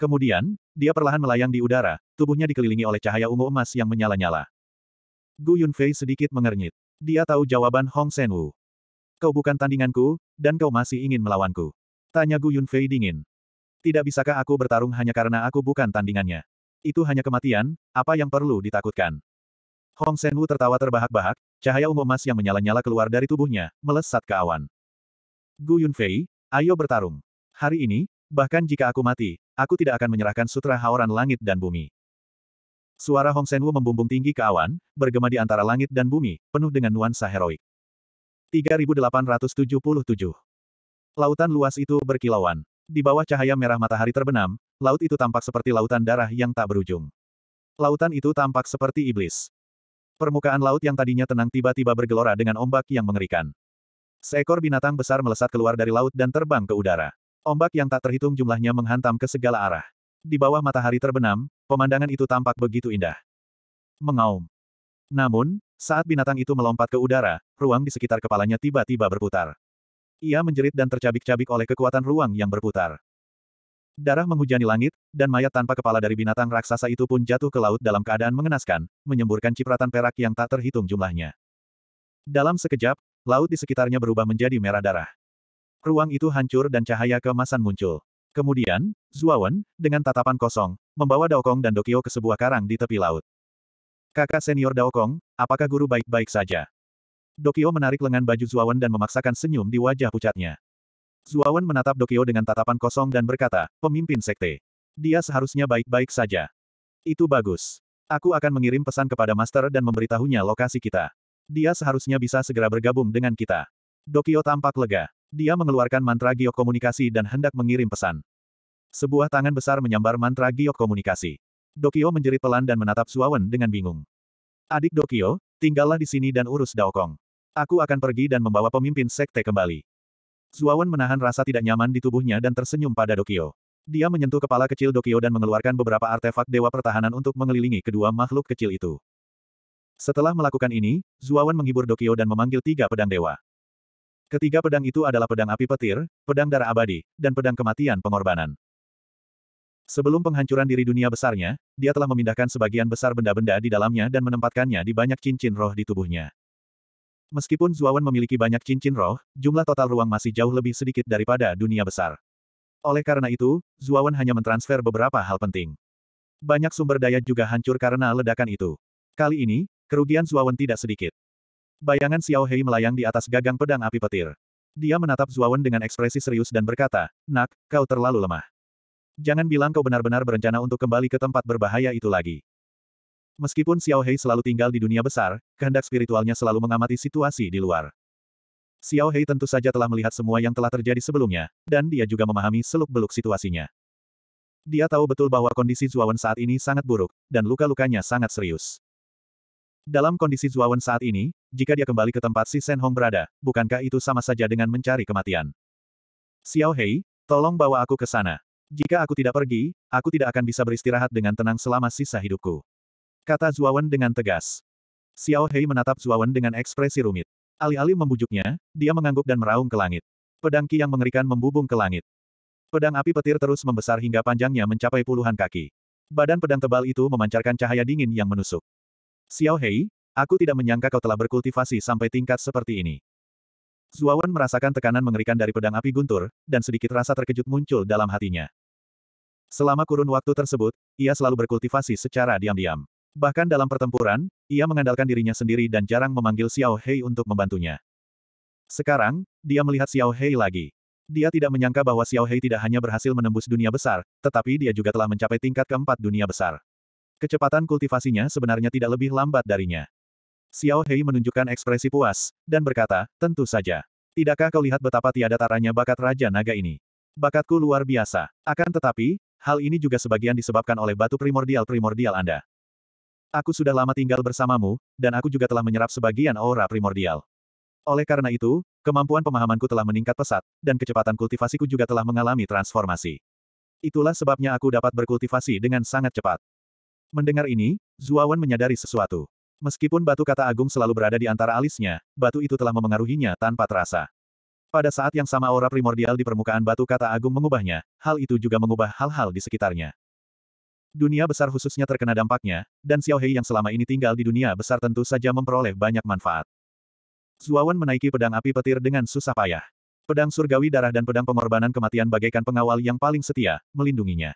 Kemudian, dia perlahan melayang di udara, tubuhnya dikelilingi oleh cahaya ungu emas yang menyala-nyala. Gu Yunfei sedikit mengernyit. Dia tahu jawaban Hong Senwu. Kau bukan tandinganku, dan kau masih ingin melawanku. Tanya Gu Yunfei dingin. Tidak bisakah aku bertarung hanya karena aku bukan tandingannya? Itu hanya kematian, apa yang perlu ditakutkan? Hong Senwu tertawa terbahak-bahak, cahaya ungu emas yang menyala-nyala keluar dari tubuhnya, melesat ke awan. Gu Yunfei, ayo bertarung. Hari ini, bahkan jika aku mati, aku tidak akan menyerahkan sutra haoran langit dan bumi. Suara Hong Senwu membumbung tinggi ke awan, bergema di antara langit dan bumi, penuh dengan nuansa heroik. 3877 Lautan luas itu berkilauan. Di bawah cahaya merah matahari terbenam, laut itu tampak seperti lautan darah yang tak berujung. Lautan itu tampak seperti iblis. Permukaan laut yang tadinya tenang tiba-tiba bergelora dengan ombak yang mengerikan. Seekor binatang besar melesat keluar dari laut dan terbang ke udara. Ombak yang tak terhitung jumlahnya menghantam ke segala arah. Di bawah matahari terbenam, pemandangan itu tampak begitu indah. Mengaum. Namun, saat binatang itu melompat ke udara, ruang di sekitar kepalanya tiba-tiba berputar. Ia menjerit dan tercabik-cabik oleh kekuatan ruang yang berputar. Darah menghujani langit, dan mayat tanpa kepala dari binatang raksasa itu pun jatuh ke laut dalam keadaan mengenaskan, menyemburkan cipratan perak yang tak terhitung jumlahnya. Dalam sekejap, Laut di sekitarnya berubah menjadi merah darah. Ruang itu hancur dan cahaya keemasan muncul. Kemudian, Zuawan, dengan tatapan kosong, membawa Daokong dan Dokio ke sebuah karang di tepi laut. Kakak senior Daokong, apakah guru baik-baik saja? Dokio menarik lengan baju Zuawan dan memaksakan senyum di wajah pucatnya. Zuawan menatap Dokio dengan tatapan kosong dan berkata, pemimpin sekte. Dia seharusnya baik-baik saja. Itu bagus. Aku akan mengirim pesan kepada Master dan memberitahunya lokasi kita. Dia seharusnya bisa segera bergabung dengan kita. Dokio tampak lega. Dia mengeluarkan mantra giok komunikasi dan hendak mengirim pesan. Sebuah tangan besar menyambar mantra giok komunikasi. Dokio menjerit pelan dan menatap Suawen dengan bingung. Adik Dokio, tinggallah di sini dan urus Daokong. Aku akan pergi dan membawa pemimpin sekte kembali. Suawen menahan rasa tidak nyaman di tubuhnya dan tersenyum pada Dokio. Dia menyentuh kepala kecil Dokio dan mengeluarkan beberapa artefak Dewa Pertahanan untuk mengelilingi kedua makhluk kecil itu. Setelah melakukan ini, Zuawan menghibur Dokio dan memanggil tiga pedang dewa. Ketiga pedang itu adalah pedang api petir, pedang darah abadi, dan pedang kematian pengorbanan. Sebelum penghancuran diri dunia besarnya, dia telah memindahkan sebagian besar benda-benda di dalamnya dan menempatkannya di banyak cincin roh di tubuhnya. Meskipun Zuawan memiliki banyak cincin roh, jumlah total ruang masih jauh lebih sedikit daripada dunia besar. Oleh karena itu, Zuawan hanya mentransfer beberapa hal penting. Banyak sumber daya juga hancur karena ledakan itu. Kali ini, Kerugian Zuawan tidak sedikit. Bayangan Xiao Hei melayang di atas gagang pedang api petir. Dia menatap Zuawan dengan ekspresi serius dan berkata, Nak, kau terlalu lemah. Jangan bilang kau benar-benar berencana untuk kembali ke tempat berbahaya itu lagi. Meskipun Xiao Hei selalu tinggal di dunia besar, kehendak spiritualnya selalu mengamati situasi di luar. Xiao Hei tentu saja telah melihat semua yang telah terjadi sebelumnya, dan dia juga memahami seluk-beluk situasinya. Dia tahu betul bahwa kondisi Zuawan saat ini sangat buruk, dan luka-lukanya sangat serius. Dalam kondisi Zuawan saat ini, jika dia kembali ke tempat si Sen Hong berada, bukankah itu sama saja dengan mencari kematian? Xiao Hei, tolong bawa aku ke sana. Jika aku tidak pergi, aku tidak akan bisa beristirahat dengan tenang selama sisa hidupku. Kata Zuawan dengan tegas. Xiao Hei menatap Zuawan dengan ekspresi rumit. Alih-alih membujuknya, dia mengangguk dan meraung ke langit. Pedang Ki yang mengerikan membubung ke langit. Pedang api petir terus membesar hingga panjangnya mencapai puluhan kaki. Badan pedang tebal itu memancarkan cahaya dingin yang menusuk. Xiao Hei, aku tidak menyangka kau telah berkultivasi sampai tingkat seperti ini. Zuawan merasakan tekanan mengerikan dari pedang api guntur, dan sedikit rasa terkejut muncul dalam hatinya. Selama kurun waktu tersebut, ia selalu berkultivasi secara diam-diam. Bahkan dalam pertempuran, ia mengandalkan dirinya sendiri dan jarang memanggil Xiao Hei untuk membantunya. Sekarang, dia melihat Xiao Hei lagi. Dia tidak menyangka bahwa Xiao Hei tidak hanya berhasil menembus dunia besar, tetapi dia juga telah mencapai tingkat keempat dunia besar. Kecepatan kultivasinya sebenarnya tidak lebih lambat darinya. Xiao Hei menunjukkan ekspresi puas, dan berkata, tentu saja. Tidakkah kau lihat betapa tiada taranya bakat Raja Naga ini? Bakatku luar biasa. Akan tetapi, hal ini juga sebagian disebabkan oleh batu primordial-primordial Anda. Aku sudah lama tinggal bersamamu, dan aku juga telah menyerap sebagian aura primordial. Oleh karena itu, kemampuan pemahamanku telah meningkat pesat, dan kecepatan kultivasiku juga telah mengalami transformasi. Itulah sebabnya aku dapat berkultivasi dengan sangat cepat. Mendengar ini, Zuawan menyadari sesuatu. Meskipun batu kata agung selalu berada di antara alisnya, batu itu telah memengaruhinya tanpa terasa. Pada saat yang sama aura primordial di permukaan batu kata agung mengubahnya, hal itu juga mengubah hal-hal di sekitarnya. Dunia besar khususnya terkena dampaknya, dan Xiao Xiaohei yang selama ini tinggal di dunia besar tentu saja memperoleh banyak manfaat. Zuawan menaiki pedang api petir dengan susah payah. Pedang surgawi darah dan pedang pengorbanan kematian bagaikan pengawal yang paling setia, melindunginya.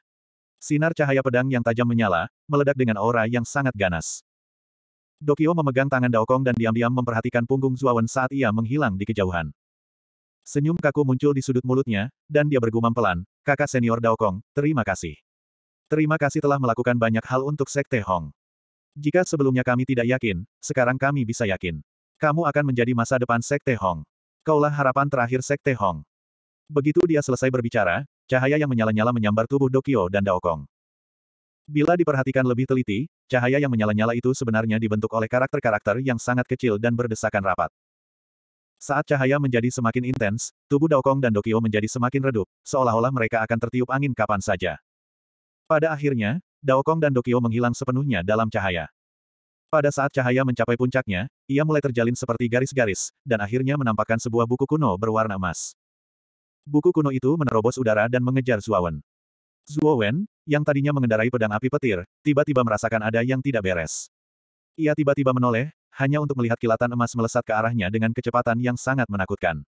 Sinar cahaya pedang yang tajam menyala, meledak dengan aura yang sangat ganas. Dokio memegang tangan Daokong dan diam-diam memperhatikan punggung Zuawan saat ia menghilang di kejauhan. Senyum kaku muncul di sudut mulutnya, dan dia bergumam pelan, kakak senior Daokong, terima kasih. Terima kasih telah melakukan banyak hal untuk Sekte Hong. Jika sebelumnya kami tidak yakin, sekarang kami bisa yakin. Kamu akan menjadi masa depan Sekte Hong. Kaulah harapan terakhir Sekte Hong. Begitu dia selesai berbicara, cahaya yang menyala-nyala menyambar tubuh Dokio dan Daokong. Bila diperhatikan lebih teliti, cahaya yang menyala-nyala itu sebenarnya dibentuk oleh karakter-karakter yang sangat kecil dan berdesakan rapat. Saat cahaya menjadi semakin intens, tubuh Daokong dan Dokio menjadi semakin redup, seolah-olah mereka akan tertiup angin kapan saja. Pada akhirnya, Daokong dan Dokio menghilang sepenuhnya dalam cahaya. Pada saat cahaya mencapai puncaknya, ia mulai terjalin seperti garis-garis, dan akhirnya menampakkan sebuah buku kuno berwarna emas buku kuno itu menerobos udara dan mengejar Zuowen. Zuowen, yang tadinya mengendarai pedang api petir, tiba-tiba merasakan ada yang tidak beres. Ia tiba-tiba menoleh, hanya untuk melihat kilatan emas melesat ke arahnya dengan kecepatan yang sangat menakutkan.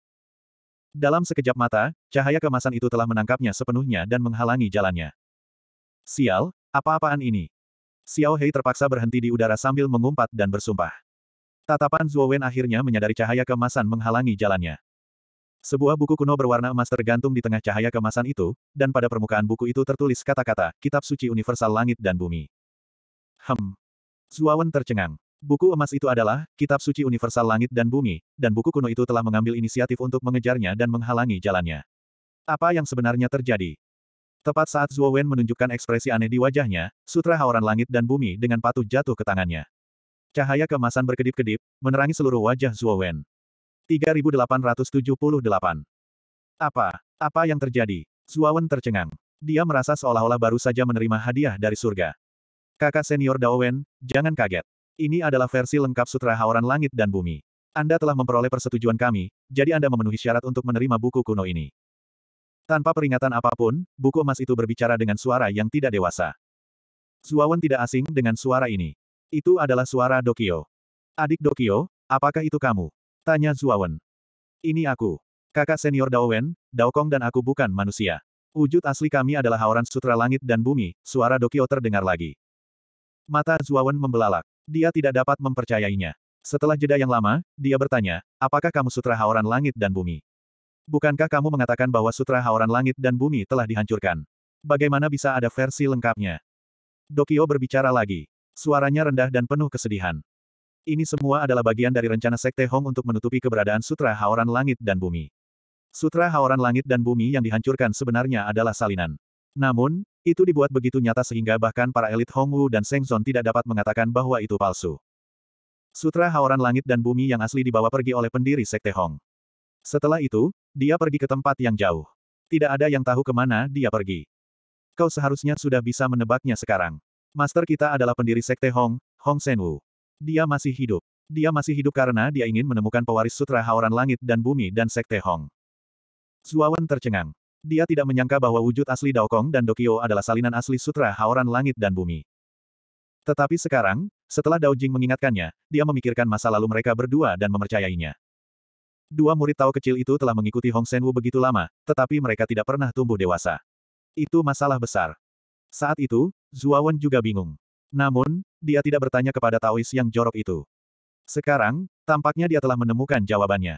Dalam sekejap mata, cahaya kemasan itu telah menangkapnya sepenuhnya dan menghalangi jalannya. Sial, apa-apaan ini? Xiao Hei terpaksa berhenti di udara sambil mengumpat dan bersumpah. Tatapan Zhuowen akhirnya menyadari cahaya kemasan menghalangi jalannya. Sebuah buku kuno berwarna emas tergantung di tengah cahaya kemasan itu, dan pada permukaan buku itu tertulis kata-kata, Kitab Suci Universal Langit dan Bumi. Hem. Zuawan tercengang. Buku emas itu adalah, Kitab Suci Universal Langit dan Bumi, dan buku kuno itu telah mengambil inisiatif untuk mengejarnya dan menghalangi jalannya. Apa yang sebenarnya terjadi? Tepat saat Zuo menunjukkan ekspresi aneh di wajahnya, sutra hawaran langit dan bumi dengan patuh jatuh ke tangannya. Cahaya kemasan berkedip-kedip, menerangi seluruh wajah Zuo 3878. Apa? Apa yang terjadi? Zuawan tercengang. Dia merasa seolah-olah baru saja menerima hadiah dari surga. Kakak senior Daowen, jangan kaget. Ini adalah versi lengkap Sutra Haoran Langit dan Bumi. Anda telah memperoleh persetujuan kami, jadi Anda memenuhi syarat untuk menerima buku kuno ini. Tanpa peringatan apapun, buku emas itu berbicara dengan suara yang tidak dewasa. Zuawan tidak asing dengan suara ini. Itu adalah suara Dokio. Adik Dokio, apakah itu kamu? Tanya Zuawan. Ini aku. Kakak senior Daowen, Daokong dan aku bukan manusia. Wujud asli kami adalah hauran sutra langit dan bumi, suara Dokio terdengar lagi. Mata Zuawan membelalak. Dia tidak dapat mempercayainya. Setelah jeda yang lama, dia bertanya, apakah kamu sutra hauran langit dan bumi? Bukankah kamu mengatakan bahwa sutra hauran langit dan bumi telah dihancurkan? Bagaimana bisa ada versi lengkapnya? Dokio berbicara lagi. Suaranya rendah dan penuh kesedihan. Ini semua adalah bagian dari rencana Sekte Hong untuk menutupi keberadaan Sutra Haoran Langit dan Bumi. Sutra Haoran Langit dan Bumi yang dihancurkan sebenarnya adalah salinan. Namun, itu dibuat begitu nyata sehingga bahkan para elit Hongwu dan Sengzon tidak dapat mengatakan bahwa itu palsu. Sutra Haoran Langit dan Bumi yang asli dibawa pergi oleh pendiri Sekte Hong. Setelah itu, dia pergi ke tempat yang jauh. Tidak ada yang tahu kemana dia pergi. Kau seharusnya sudah bisa menebaknya sekarang. Master kita adalah pendiri Sekte Hong, Hong Senwu. Dia masih hidup. Dia masih hidup karena dia ingin menemukan pewaris sutra haoran langit dan bumi dan sekte Hong. Zuawan tercengang. Dia tidak menyangka bahwa wujud asli Dao Kong dan Dokio adalah salinan asli sutra haoran langit dan bumi. Tetapi sekarang, setelah Dao Jing mengingatkannya, dia memikirkan masa lalu mereka berdua dan mempercayainya. Dua murid Tao kecil itu telah mengikuti Hong Senwu begitu lama, tetapi mereka tidak pernah tumbuh dewasa. Itu masalah besar. Saat itu, Zuawan juga bingung. Namun, dia tidak bertanya kepada Taois yang jorok itu. Sekarang, tampaknya dia telah menemukan jawabannya.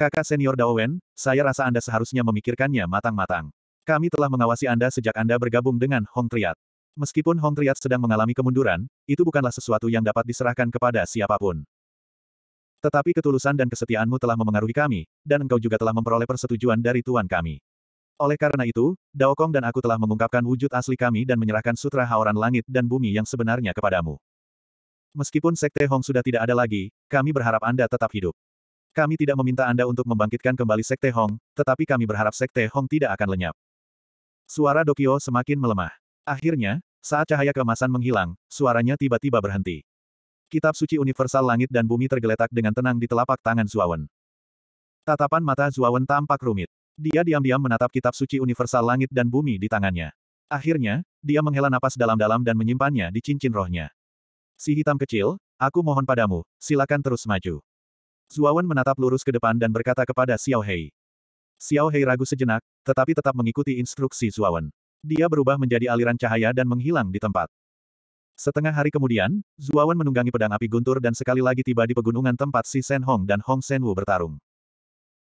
Kakak senior Daowen, saya rasa Anda seharusnya memikirkannya matang-matang. Kami telah mengawasi Anda sejak Anda bergabung dengan Hong Triat. Meskipun Hong Triat sedang mengalami kemunduran, itu bukanlah sesuatu yang dapat diserahkan kepada siapapun. Tetapi ketulusan dan kesetiaanmu telah memengaruhi kami, dan engkau juga telah memperoleh persetujuan dari Tuan kami. Oleh karena itu, Daokong dan aku telah mengungkapkan wujud asli kami dan menyerahkan sutra haoran langit dan bumi yang sebenarnya kepadamu. Meskipun Sekte Hong sudah tidak ada lagi, kami berharap Anda tetap hidup. Kami tidak meminta Anda untuk membangkitkan kembali Sekte Hong, tetapi kami berharap Sekte Hong tidak akan lenyap. Suara Dokyo semakin melemah. Akhirnya, saat cahaya kemasan menghilang, suaranya tiba-tiba berhenti. Kitab suci universal langit dan bumi tergeletak dengan tenang di telapak tangan Zuawan. Tatapan mata Zuawan tampak rumit. Dia diam-diam menatap kitab suci universal langit dan bumi di tangannya. Akhirnya, dia menghela napas dalam-dalam dan menyimpannya di cincin rohnya. Si hitam kecil, aku mohon padamu, silakan terus maju. Zuawan menatap lurus ke depan dan berkata kepada Xiao Hei. Xiao Hei ragu sejenak, tetapi tetap mengikuti instruksi Zuawan. Dia berubah menjadi aliran cahaya dan menghilang di tempat. Setengah hari kemudian, Zuawan menunggangi pedang api guntur dan sekali lagi tiba di pegunungan tempat si Sen Hong dan Hong Sen Wu bertarung.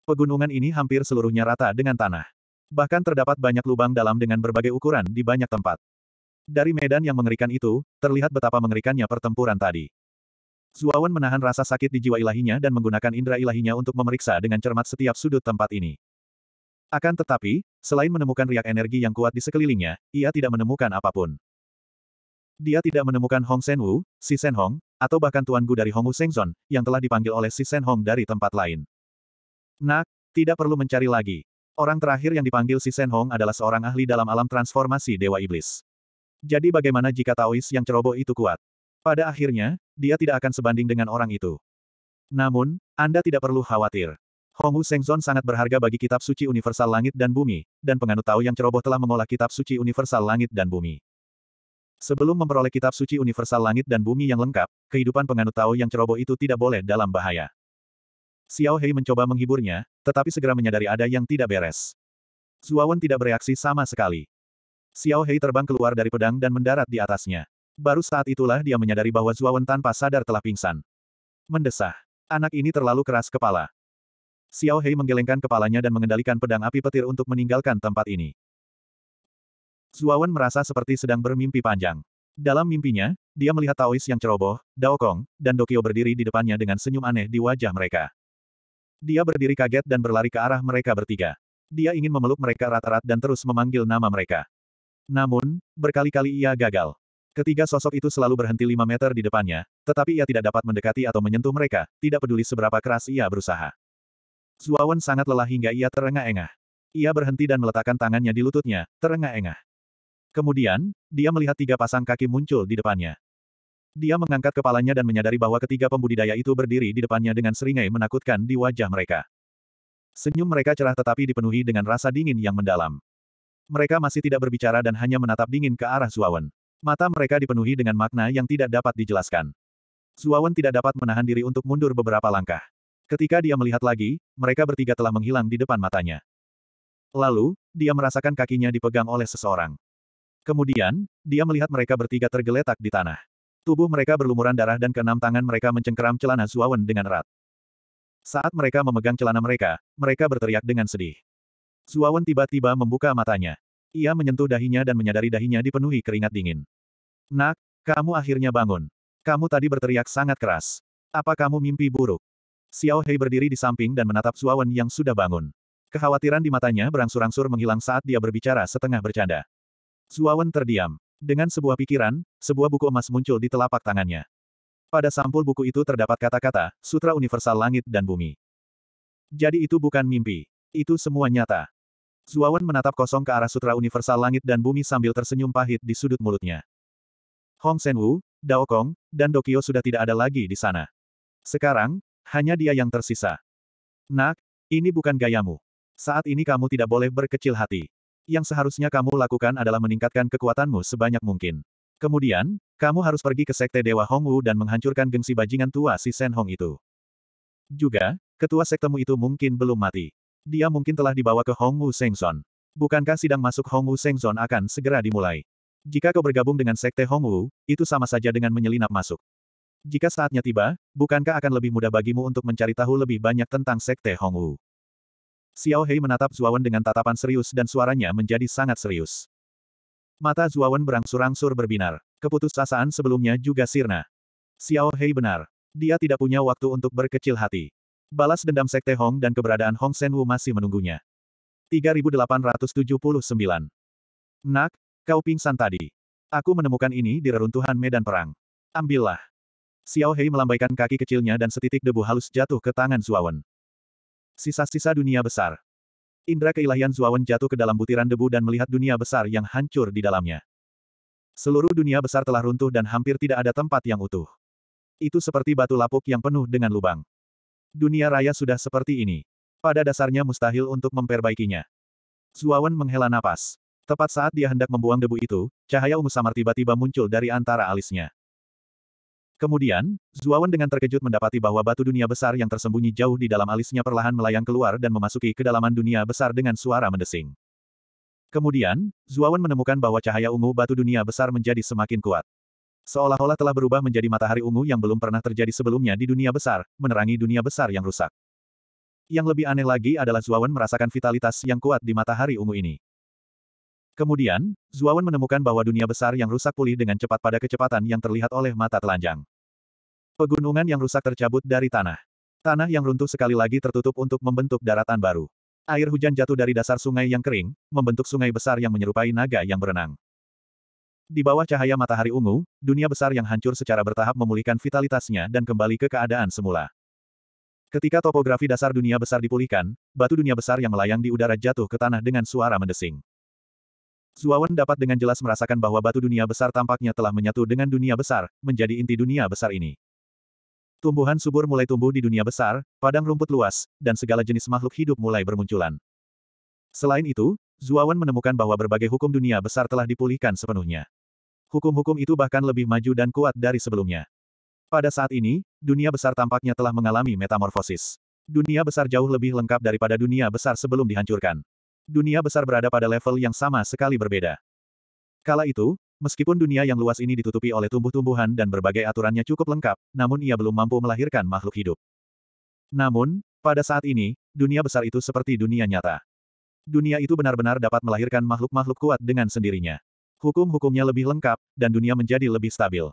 Pegunungan ini hampir seluruhnya rata dengan tanah. Bahkan terdapat banyak lubang dalam dengan berbagai ukuran di banyak tempat. Dari medan yang mengerikan itu, terlihat betapa mengerikannya pertempuran tadi. Zuawan menahan rasa sakit di jiwa ilahinya dan menggunakan indera ilahinya untuk memeriksa dengan cermat setiap sudut tempat ini. Akan tetapi, selain menemukan riak energi yang kuat di sekelilingnya, ia tidak menemukan apapun. Dia tidak menemukan Hong Senwu, Si Senhong, atau bahkan Tuan Gu dari Hong Wu Sengzon, yang telah dipanggil oleh Si Senhong dari tempat lain. Nak, tidak perlu mencari lagi. Orang terakhir yang dipanggil si Shen Hong adalah seorang ahli dalam alam transformasi Dewa Iblis. Jadi bagaimana jika Taois yang ceroboh itu kuat? Pada akhirnya, dia tidak akan sebanding dengan orang itu. Namun, Anda tidak perlu khawatir. Hongwu Sengzon sangat berharga bagi kitab suci universal langit dan bumi, dan penganut Tao yang ceroboh telah mengolah kitab suci universal langit dan bumi. Sebelum memperoleh kitab suci universal langit dan bumi yang lengkap, kehidupan penganut Tao yang ceroboh itu tidak boleh dalam bahaya. Xiao Hei mencoba menghiburnya, tetapi segera menyadari ada yang tidak beres. Zuawan tidak bereaksi sama sekali. Xiao Hei terbang keluar dari pedang dan mendarat di atasnya. Baru saat itulah dia menyadari bahwa Zuawan tanpa sadar telah pingsan. Mendesah. Anak ini terlalu keras kepala. Xiao Hei menggelengkan kepalanya dan mengendalikan pedang api petir untuk meninggalkan tempat ini. Zuawan merasa seperti sedang bermimpi panjang. Dalam mimpinya, dia melihat Taois yang ceroboh, Dao Kong, dan Dokio berdiri di depannya dengan senyum aneh di wajah mereka. Dia berdiri kaget dan berlari ke arah mereka bertiga. Dia ingin memeluk mereka rata-rat dan terus memanggil nama mereka. Namun, berkali-kali ia gagal. Ketiga sosok itu selalu berhenti lima meter di depannya, tetapi ia tidak dapat mendekati atau menyentuh mereka, tidak peduli seberapa keras ia berusaha. Zuawan sangat lelah hingga ia terengah-engah. Ia berhenti dan meletakkan tangannya di lututnya, terengah-engah. Kemudian, dia melihat tiga pasang kaki muncul di depannya. Dia mengangkat kepalanya dan menyadari bahwa ketiga pembudidaya itu berdiri di depannya dengan seringai menakutkan di wajah mereka. Senyum mereka cerah tetapi dipenuhi dengan rasa dingin yang mendalam. Mereka masih tidak berbicara dan hanya menatap dingin ke arah Zuawan. Mata mereka dipenuhi dengan makna yang tidak dapat dijelaskan. Zuawan tidak dapat menahan diri untuk mundur beberapa langkah. Ketika dia melihat lagi, mereka bertiga telah menghilang di depan matanya. Lalu, dia merasakan kakinya dipegang oleh seseorang. Kemudian, dia melihat mereka bertiga tergeletak di tanah. Tubuh mereka berlumuran darah dan keenam tangan mereka mencengkeram celana Zuawan dengan erat. Saat mereka memegang celana mereka, mereka berteriak dengan sedih. Zuawan tiba-tiba membuka matanya. Ia menyentuh dahinya dan menyadari dahinya dipenuhi keringat dingin. Nak, kamu akhirnya bangun. Kamu tadi berteriak sangat keras. Apa kamu mimpi buruk? Xiao Hei berdiri di samping dan menatap Zuawan yang sudah bangun. Kekhawatiran di matanya berangsur-angsur menghilang saat dia berbicara setengah bercanda. Zuawan terdiam. Dengan sebuah pikiran, sebuah buku emas muncul di telapak tangannya. Pada sampul buku itu terdapat kata-kata, Sutra Universal Langit dan Bumi. Jadi itu bukan mimpi. Itu semua nyata. Zuawan menatap kosong ke arah Sutra Universal Langit dan Bumi sambil tersenyum pahit di sudut mulutnya. Hong Senwu, Dao Kong, dan Dokio sudah tidak ada lagi di sana. Sekarang, hanya dia yang tersisa. Nak, ini bukan gayamu. Saat ini kamu tidak boleh berkecil hati. Yang seharusnya kamu lakukan adalah meningkatkan kekuatanmu sebanyak mungkin. Kemudian, kamu harus pergi ke Sekte Dewa Hongwu dan menghancurkan gengsi bajingan tua si Sen Hong itu. Juga, ketua sektemu itu mungkin belum mati. Dia mungkin telah dibawa ke Hongwu Sengzon. Bukankah sidang masuk Hongwu Sengzon akan segera dimulai? Jika kau bergabung dengan Sekte Hongwu, itu sama saja dengan menyelinap masuk. Jika saatnya tiba, bukankah akan lebih mudah bagimu untuk mencari tahu lebih banyak tentang Sekte Hongwu? Xiao Hei menatap Zuawan dengan tatapan serius dan suaranya menjadi sangat serius. Mata Zuawan berangsur-angsur berbinar. Keputusasaan sebelumnya juga sirna. Xiao Hei benar. Dia tidak punya waktu untuk berkecil hati. Balas dendam Sekte Hong dan keberadaan Hong Sen Wu masih menunggunya. 3879. Nak, kau pingsan tadi. Aku menemukan ini di reruntuhan medan perang. Ambillah. Xiao Hei melambaikan kaki kecilnya dan setitik debu halus jatuh ke tangan Zuawan. Sisa-sisa dunia besar. Indra keilahian Zuawan jatuh ke dalam butiran debu dan melihat dunia besar yang hancur di dalamnya. Seluruh dunia besar telah runtuh dan hampir tidak ada tempat yang utuh. Itu seperti batu lapuk yang penuh dengan lubang. Dunia raya sudah seperti ini. Pada dasarnya mustahil untuk memperbaikinya. Zuawan menghela napas. Tepat saat dia hendak membuang debu itu, cahaya ungu samar tiba-tiba muncul dari antara alisnya. Kemudian, Zuawan dengan terkejut mendapati bahwa batu dunia besar yang tersembunyi jauh di dalam alisnya perlahan melayang keluar dan memasuki kedalaman dunia besar dengan suara mendesing. Kemudian, Zuawan menemukan bahwa cahaya ungu batu dunia besar menjadi semakin kuat. Seolah-olah telah berubah menjadi matahari ungu yang belum pernah terjadi sebelumnya di dunia besar, menerangi dunia besar yang rusak. Yang lebih aneh lagi adalah Zuawan merasakan vitalitas yang kuat di matahari ungu ini. Kemudian, Zuawan menemukan bahwa dunia besar yang rusak pulih dengan cepat pada kecepatan yang terlihat oleh mata telanjang. Pegunungan yang rusak tercabut dari tanah. Tanah yang runtuh sekali lagi tertutup untuk membentuk daratan baru. Air hujan jatuh dari dasar sungai yang kering, membentuk sungai besar yang menyerupai naga yang berenang. Di bawah cahaya matahari ungu, dunia besar yang hancur secara bertahap memulihkan vitalitasnya dan kembali ke keadaan semula. Ketika topografi dasar dunia besar dipulihkan, batu dunia besar yang melayang di udara jatuh ke tanah dengan suara mendesing. Zuawan dapat dengan jelas merasakan bahwa batu dunia besar tampaknya telah menyatu dengan dunia besar, menjadi inti dunia besar ini. Tumbuhan subur mulai tumbuh di dunia besar, padang rumput luas, dan segala jenis makhluk hidup mulai bermunculan. Selain itu, Zuawan menemukan bahwa berbagai hukum dunia besar telah dipulihkan sepenuhnya. Hukum-hukum itu bahkan lebih maju dan kuat dari sebelumnya. Pada saat ini, dunia besar tampaknya telah mengalami metamorfosis. Dunia besar jauh lebih lengkap daripada dunia besar sebelum dihancurkan dunia besar berada pada level yang sama sekali berbeda. Kala itu, meskipun dunia yang luas ini ditutupi oleh tumbuh-tumbuhan dan berbagai aturannya cukup lengkap, namun ia belum mampu melahirkan makhluk hidup. Namun, pada saat ini, dunia besar itu seperti dunia nyata. Dunia itu benar-benar dapat melahirkan makhluk-makhluk kuat dengan sendirinya. Hukum-hukumnya lebih lengkap, dan dunia menjadi lebih stabil.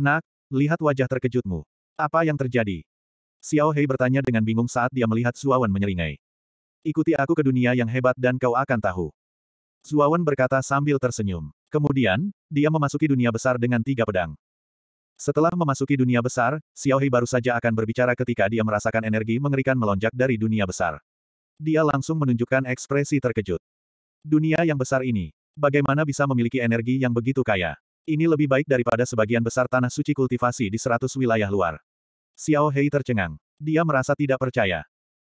Nak, lihat wajah terkejutmu. Apa yang terjadi? Xiao Hei bertanya dengan bingung saat dia melihat Suawan menyeringai. Ikuti aku ke dunia yang hebat dan kau akan tahu. Zuawan berkata sambil tersenyum. Kemudian, dia memasuki dunia besar dengan tiga pedang. Setelah memasuki dunia besar, Xiaohei baru saja akan berbicara ketika dia merasakan energi mengerikan melonjak dari dunia besar. Dia langsung menunjukkan ekspresi terkejut. Dunia yang besar ini, bagaimana bisa memiliki energi yang begitu kaya? Ini lebih baik daripada sebagian besar tanah suci kultivasi di seratus wilayah luar. Xiao Hei tercengang. Dia merasa tidak percaya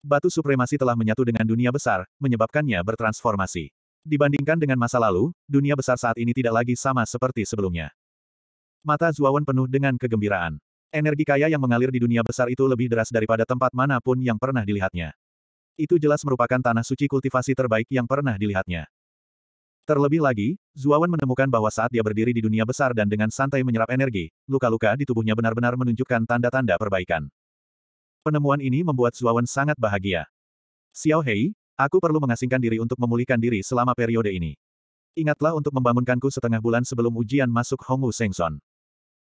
batu supremasi telah menyatu dengan dunia besar, menyebabkannya bertransformasi. Dibandingkan dengan masa lalu, dunia besar saat ini tidak lagi sama seperti sebelumnya. Mata Zuawan penuh dengan kegembiraan. Energi kaya yang mengalir di dunia besar itu lebih deras daripada tempat manapun yang pernah dilihatnya. Itu jelas merupakan tanah suci kultivasi terbaik yang pernah dilihatnya. Terlebih lagi, Zuawan menemukan bahwa saat dia berdiri di dunia besar dan dengan santai menyerap energi, luka-luka di tubuhnya benar-benar menunjukkan tanda-tanda perbaikan. Penemuan ini membuat Zuawan sangat bahagia. Xiao Hei, aku perlu mengasingkan diri untuk memulihkan diri selama periode ini. Ingatlah untuk membangunkanku setengah bulan sebelum ujian masuk Hongwu Sengson.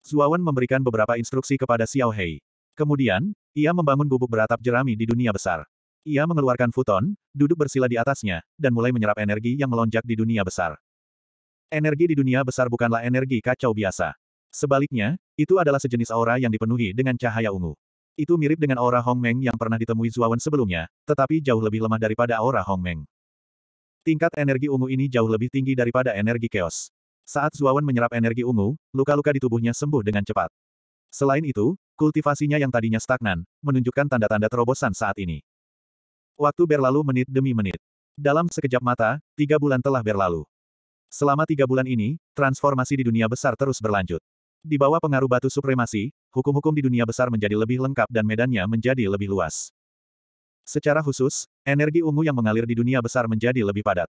Zuawan memberikan beberapa instruksi kepada Xiao Hei. Kemudian, ia membangun gubuk beratap jerami di dunia besar. Ia mengeluarkan futon, duduk bersila di atasnya, dan mulai menyerap energi yang melonjak di dunia besar. Energi di dunia besar bukanlah energi kacau biasa. Sebaliknya, itu adalah sejenis aura yang dipenuhi dengan cahaya ungu. Itu mirip dengan aura Hong Meng yang pernah ditemui Zuawan sebelumnya, tetapi jauh lebih lemah daripada aura Hong Meng. Tingkat energi ungu ini jauh lebih tinggi daripada energi keos. Saat Zuawan menyerap energi ungu, luka-luka di tubuhnya sembuh dengan cepat. Selain itu, kultivasinya yang tadinya stagnan, menunjukkan tanda-tanda terobosan saat ini. Waktu berlalu menit demi menit. Dalam sekejap mata, tiga bulan telah berlalu. Selama tiga bulan ini, transformasi di dunia besar terus berlanjut. Di bawah pengaruh batu supremasi, hukum-hukum di dunia besar menjadi lebih lengkap dan medannya menjadi lebih luas. Secara khusus, energi ungu yang mengalir di dunia besar menjadi lebih padat.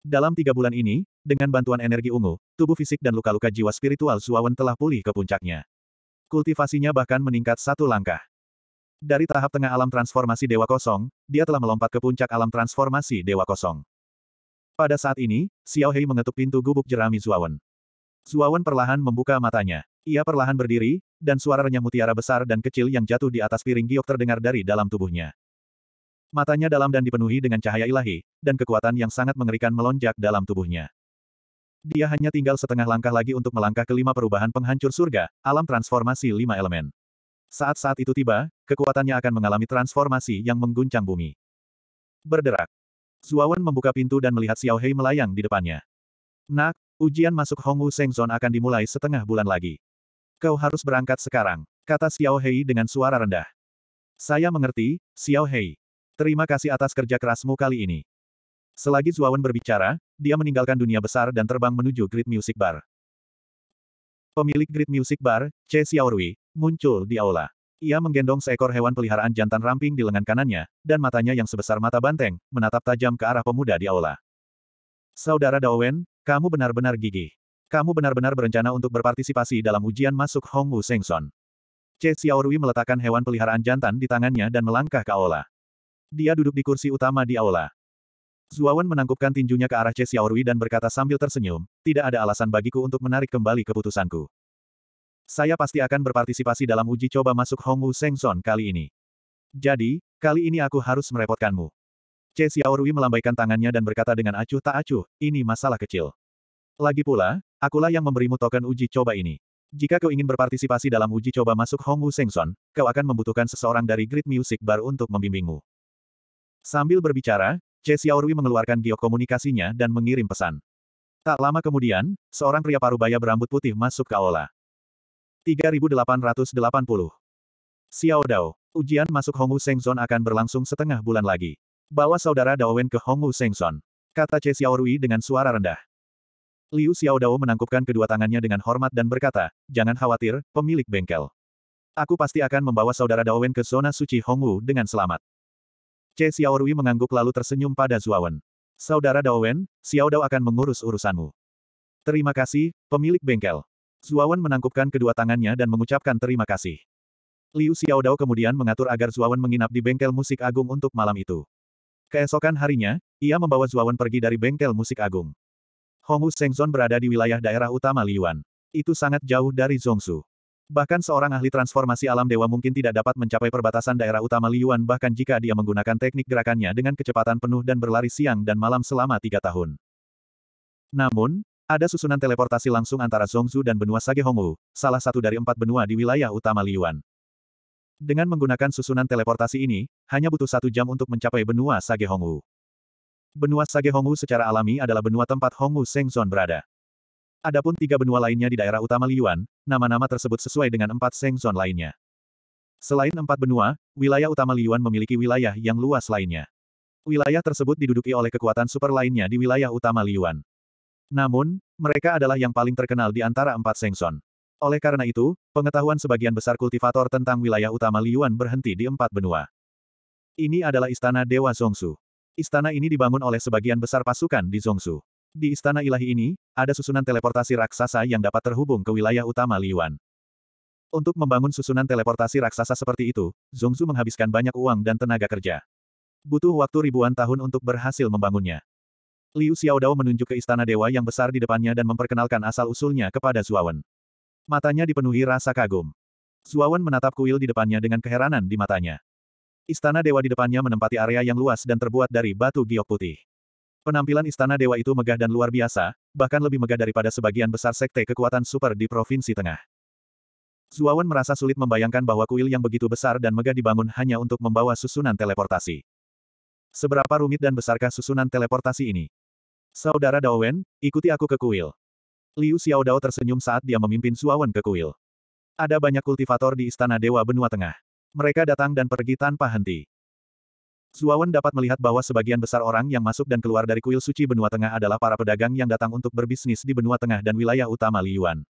Dalam tiga bulan ini, dengan bantuan energi ungu, tubuh fisik dan luka-luka jiwa spiritual Suawan telah pulih ke puncaknya. Kultivasinya bahkan meningkat satu langkah. Dari tahap tengah alam transformasi Dewa Kosong, dia telah melompat ke puncak alam transformasi Dewa Kosong. Pada saat ini, Xiao Hei mengetuk pintu gubuk jerami Zuawan. Suawan perlahan membuka matanya. Ia perlahan berdiri, dan suara renyah mutiara besar dan kecil yang jatuh di atas piring giok terdengar dari dalam tubuhnya. Matanya dalam dan dipenuhi dengan cahaya ilahi, dan kekuatan yang sangat mengerikan melonjak dalam tubuhnya. Dia hanya tinggal setengah langkah lagi untuk melangkah ke lima perubahan penghancur surga, alam transformasi lima elemen. Saat-saat itu tiba, kekuatannya akan mengalami transformasi yang mengguncang bumi. Berderak. Zuawan membuka pintu dan melihat Xiao Hei melayang di depannya. Nak, Ujian masuk Hongwu Sengzon akan dimulai setengah bulan lagi. Kau harus berangkat sekarang, kata Xiao Hei dengan suara rendah. Saya mengerti, Xiao Hei. Terima kasih atas kerja kerasmu kali ini. Selagi Zuawan berbicara, dia meninggalkan dunia besar dan terbang menuju Great Music Bar. Pemilik Great Music Bar, Che Xiaorui, muncul di aula. Ia menggendong seekor hewan peliharaan jantan ramping di lengan kanannya, dan matanya yang sebesar mata banteng, menatap tajam ke arah pemuda di aula. Saudara Wen. Kamu benar-benar gigih. Kamu benar-benar berencana untuk berpartisipasi dalam ujian masuk Hongwu Wu Sengson. Che Xiaorui meletakkan hewan peliharaan jantan di tangannya dan melangkah ke aula. Dia duduk di kursi utama di aula. Zuawan menangkupkan tinjunya ke arah Che Xiaorui dan berkata sambil tersenyum, tidak ada alasan bagiku untuk menarik kembali keputusanku. Saya pasti akan berpartisipasi dalam uji coba masuk Hongwu Wu Sengson kali ini. Jadi, kali ini aku harus merepotkanmu. C. Xiaorui melambaikan tangannya dan berkata dengan acuh tak acuh, ini masalah kecil. Lagi pula, akulah yang memberimu token uji coba ini. Jika kau ingin berpartisipasi dalam uji coba masuk Hongwu Sengson, kau akan membutuhkan seseorang dari Great Music Bar untuk membimbingmu. Sambil berbicara, C. Xiaorui mengeluarkan giok dan mengirim pesan. Tak lama kemudian, seorang pria parubaya berambut putih masuk ke aula. 3880. Xiao Dao, ujian masuk Hongwu Sengson akan berlangsung setengah bulan lagi. Bawa saudara Daowen ke Hongwu Sengson. Kata Che Xiaorui dengan suara rendah. Liu Xiaodao menangkupkan kedua tangannya dengan hormat dan berkata, Jangan khawatir, pemilik bengkel. Aku pasti akan membawa saudara Daowen ke zona suci Hongwu dengan selamat. Che Xiaorui mengangguk lalu tersenyum pada Zuawan. Saudara Daowen, Xiaodao akan mengurus urusanmu. Terima kasih, pemilik bengkel. Zuawan menangkupkan kedua tangannya dan mengucapkan terima kasih. Liu Xiaodao kemudian mengatur agar Zuawan menginap di bengkel musik agung untuk malam itu. Keesokan harinya, ia membawa Zuawan pergi dari bengkel musik agung. Hongwu Sengzon berada di wilayah daerah utama Liyuan. Itu sangat jauh dari Zongsu. Bahkan seorang ahli transformasi alam dewa mungkin tidak dapat mencapai perbatasan daerah utama Liyuan bahkan jika dia menggunakan teknik gerakannya dengan kecepatan penuh dan berlari siang dan malam selama tiga tahun. Namun, ada susunan teleportasi langsung antara Zhongzu dan benua Sage Hongwu, salah satu dari empat benua di wilayah utama Liyuan. Dengan menggunakan susunan teleportasi ini, hanya butuh satu jam untuk mencapai benua Sage Hongwu. Benua Sage Hongwu secara alami adalah benua tempat Hongwu Sengzon berada. Adapun tiga benua lainnya di daerah utama Liyuan, nama-nama tersebut sesuai dengan empat Sengzon lainnya. Selain empat benua, wilayah utama Liyuan memiliki wilayah yang luas lainnya. Wilayah tersebut diduduki oleh kekuatan super lainnya di wilayah utama Liyuan. Namun, mereka adalah yang paling terkenal di antara empat Sengson. Oleh karena itu, pengetahuan sebagian besar kultivator tentang wilayah utama Liyuan berhenti di empat benua. Ini adalah istana Dewa Zongsu. Istana ini dibangun oleh sebagian besar pasukan di Zongsu. Di istana ilahi ini, ada susunan teleportasi raksasa yang dapat terhubung ke wilayah utama Liyuan. Untuk membangun susunan teleportasi raksasa seperti itu, Zongsu menghabiskan banyak uang dan tenaga kerja. Butuh waktu ribuan tahun untuk berhasil membangunnya. Liu Xiaodao menunjuk ke istana dewa yang besar di depannya dan memperkenalkan asal-usulnya kepada Zuawan. Matanya dipenuhi rasa kagum. Zuawan menatap kuil di depannya dengan keheranan di matanya. Istana dewa di depannya menempati area yang luas dan terbuat dari batu giok putih. Penampilan istana dewa itu megah dan luar biasa, bahkan lebih megah daripada sebagian besar sekte kekuatan super di Provinsi Tengah. Zuawan merasa sulit membayangkan bahwa kuil yang begitu besar dan megah dibangun hanya untuk membawa susunan teleportasi. Seberapa rumit dan besarkah susunan teleportasi ini? Saudara Dawen, ikuti aku ke kuil. Liu Xiaodao tersenyum saat dia memimpin Suawan ke kuil. Ada banyak kultivator di Istana Dewa Benua Tengah. Mereka datang dan pergi tanpa henti. Suawan dapat melihat bahwa sebagian besar orang yang masuk dan keluar dari kuil suci Benua Tengah adalah para pedagang yang datang untuk berbisnis di Benua Tengah dan wilayah utama Liyuan.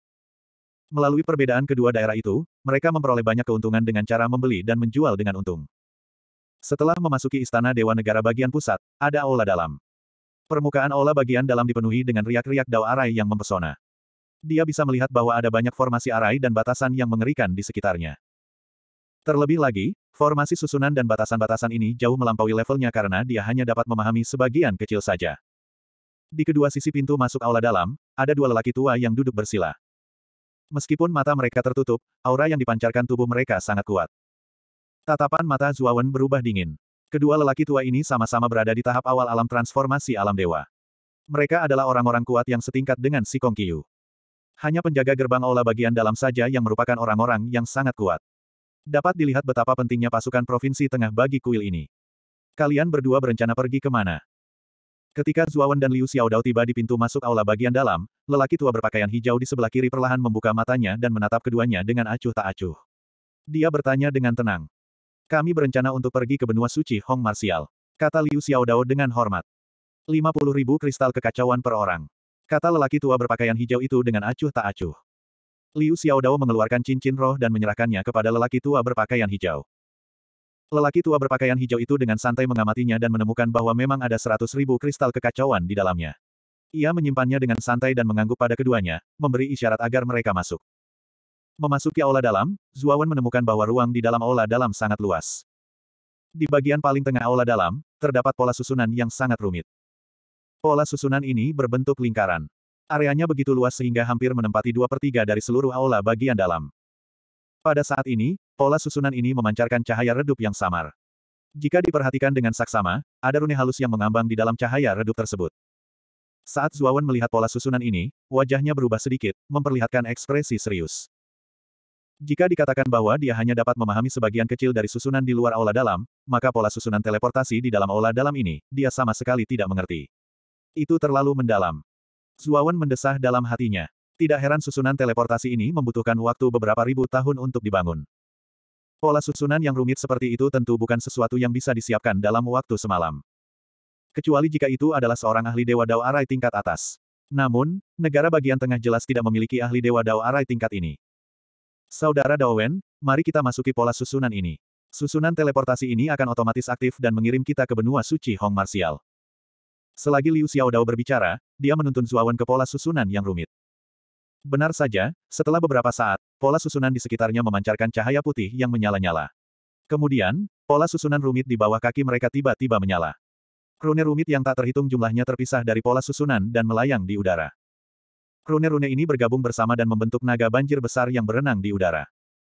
Melalui perbedaan kedua daerah itu, mereka memperoleh banyak keuntungan dengan cara membeli dan menjual dengan untung. Setelah memasuki Istana Dewa Negara bagian pusat, ada aula dalam. Permukaan aula bagian dalam dipenuhi dengan riak-riak dao arai yang mempesona. Dia bisa melihat bahwa ada banyak formasi arai dan batasan yang mengerikan di sekitarnya. Terlebih lagi, formasi susunan dan batasan-batasan ini jauh melampaui levelnya karena dia hanya dapat memahami sebagian kecil saja. Di kedua sisi pintu masuk aula dalam, ada dua lelaki tua yang duduk bersila. Meskipun mata mereka tertutup, aura yang dipancarkan tubuh mereka sangat kuat. Tatapan mata Zuawan berubah dingin. Kedua lelaki tua ini sama-sama berada di tahap awal alam transformasi alam dewa. Mereka adalah orang-orang kuat yang setingkat dengan si Kong Kiyu. Hanya penjaga gerbang aula bagian dalam saja yang merupakan orang-orang yang sangat kuat. Dapat dilihat betapa pentingnya pasukan provinsi tengah bagi kuil ini. Kalian berdua berencana pergi ke mana? Ketika Zuawan dan Liu Xiaodao tiba di pintu masuk aula bagian dalam, lelaki tua berpakaian hijau di sebelah kiri perlahan membuka matanya dan menatap keduanya dengan acuh tak acuh. Dia bertanya dengan tenang. Kami berencana untuk pergi ke benua suci Hong Martial. Kata Liu Xiaodao dengan hormat. 50 ribu kristal kekacauan per orang. Kata lelaki tua berpakaian hijau itu dengan acuh tak acuh. Liu Xiaodao mengeluarkan cincin roh dan menyerahkannya kepada lelaki tua berpakaian hijau. Lelaki tua berpakaian hijau itu dengan santai mengamatinya dan menemukan bahwa memang ada 100 ribu kristal kekacauan di dalamnya. Ia menyimpannya dengan santai dan mengangguk pada keduanya, memberi isyarat agar mereka masuk. Memasuki aula dalam, Zuawan menemukan bahwa ruang di dalam aula dalam sangat luas. Di bagian paling tengah aula dalam, terdapat pola susunan yang sangat rumit. Pola susunan ini berbentuk lingkaran. Areanya begitu luas sehingga hampir menempati dua per tiga dari seluruh aula bagian dalam. Pada saat ini, pola susunan ini memancarkan cahaya redup yang samar. Jika diperhatikan dengan saksama, ada rune halus yang mengambang di dalam cahaya redup tersebut. Saat Zuawan melihat pola susunan ini, wajahnya berubah sedikit, memperlihatkan ekspresi serius. Jika dikatakan bahwa dia hanya dapat memahami sebagian kecil dari susunan di luar aula dalam, maka pola susunan teleportasi di dalam aula dalam ini, dia sama sekali tidak mengerti. Itu terlalu mendalam. Zuawan mendesah dalam hatinya. Tidak heran susunan teleportasi ini membutuhkan waktu beberapa ribu tahun untuk dibangun. Pola susunan yang rumit seperti itu tentu bukan sesuatu yang bisa disiapkan dalam waktu semalam. Kecuali jika itu adalah seorang ahli Dewa Dao Arai tingkat atas. Namun, negara bagian tengah jelas tidak memiliki ahli Dewa Dao Arai tingkat ini. Saudara Dowen, mari kita masuki pola susunan ini. Susunan teleportasi ini akan otomatis aktif dan mengirim kita ke benua suci Hong Martial. Selagi Liu Xiaodao berbicara, dia menuntun Zuawan ke pola susunan yang rumit. Benar saja, setelah beberapa saat, pola susunan di sekitarnya memancarkan cahaya putih yang menyala-nyala. Kemudian, pola susunan rumit di bawah kaki mereka tiba-tiba menyala. Rune rumit yang tak terhitung jumlahnya terpisah dari pola susunan dan melayang di udara. Rune-rune ini bergabung bersama dan membentuk naga banjir besar yang berenang di udara.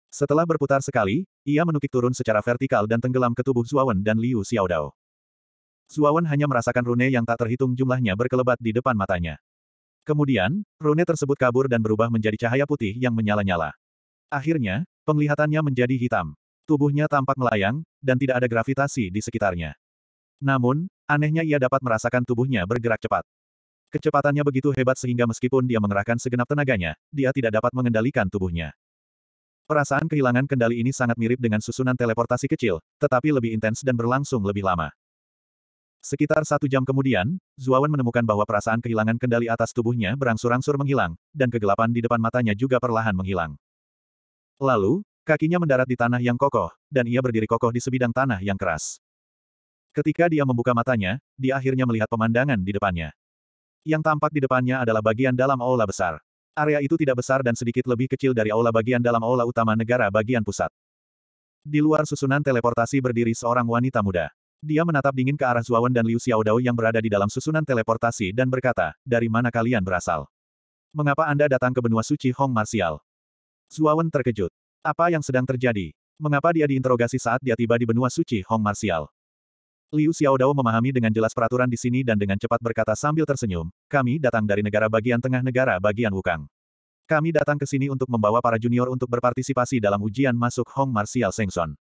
Setelah berputar sekali, ia menukik turun secara vertikal dan tenggelam ke tubuh Zuawan dan Liu Xiaodao. Zuawan hanya merasakan rune yang tak terhitung jumlahnya berkelebat di depan matanya. Kemudian, rune tersebut kabur dan berubah menjadi cahaya putih yang menyala-nyala. Akhirnya, penglihatannya menjadi hitam. Tubuhnya tampak melayang, dan tidak ada gravitasi di sekitarnya. Namun, anehnya ia dapat merasakan tubuhnya bergerak cepat. Kecepatannya begitu hebat sehingga meskipun dia mengerahkan segenap tenaganya, dia tidak dapat mengendalikan tubuhnya. Perasaan kehilangan kendali ini sangat mirip dengan susunan teleportasi kecil, tetapi lebih intens dan berlangsung lebih lama. Sekitar satu jam kemudian, Zuawan menemukan bahwa perasaan kehilangan kendali atas tubuhnya berangsur-angsur menghilang, dan kegelapan di depan matanya juga perlahan menghilang. Lalu, kakinya mendarat di tanah yang kokoh, dan ia berdiri kokoh di sebidang tanah yang keras. Ketika dia membuka matanya, dia akhirnya melihat pemandangan di depannya. Yang tampak di depannya adalah bagian dalam aula besar. Area itu tidak besar dan sedikit lebih kecil dari aula bagian dalam aula utama negara bagian pusat. Di luar susunan teleportasi berdiri seorang wanita muda. Dia menatap dingin ke arah Zuawan dan Liu Xiaodao yang berada di dalam susunan teleportasi dan berkata, dari mana kalian berasal? Mengapa Anda datang ke benua suci Hong Martial? Zuawan terkejut. Apa yang sedang terjadi? Mengapa dia diinterogasi saat dia tiba di benua suci Hong Martial? Liu Xiaodao memahami dengan jelas peraturan di sini dan dengan cepat berkata sambil tersenyum, kami datang dari negara bagian tengah negara bagian Wukang. Kami datang ke sini untuk membawa para junior untuk berpartisipasi dalam ujian masuk Hong Martial Sengson.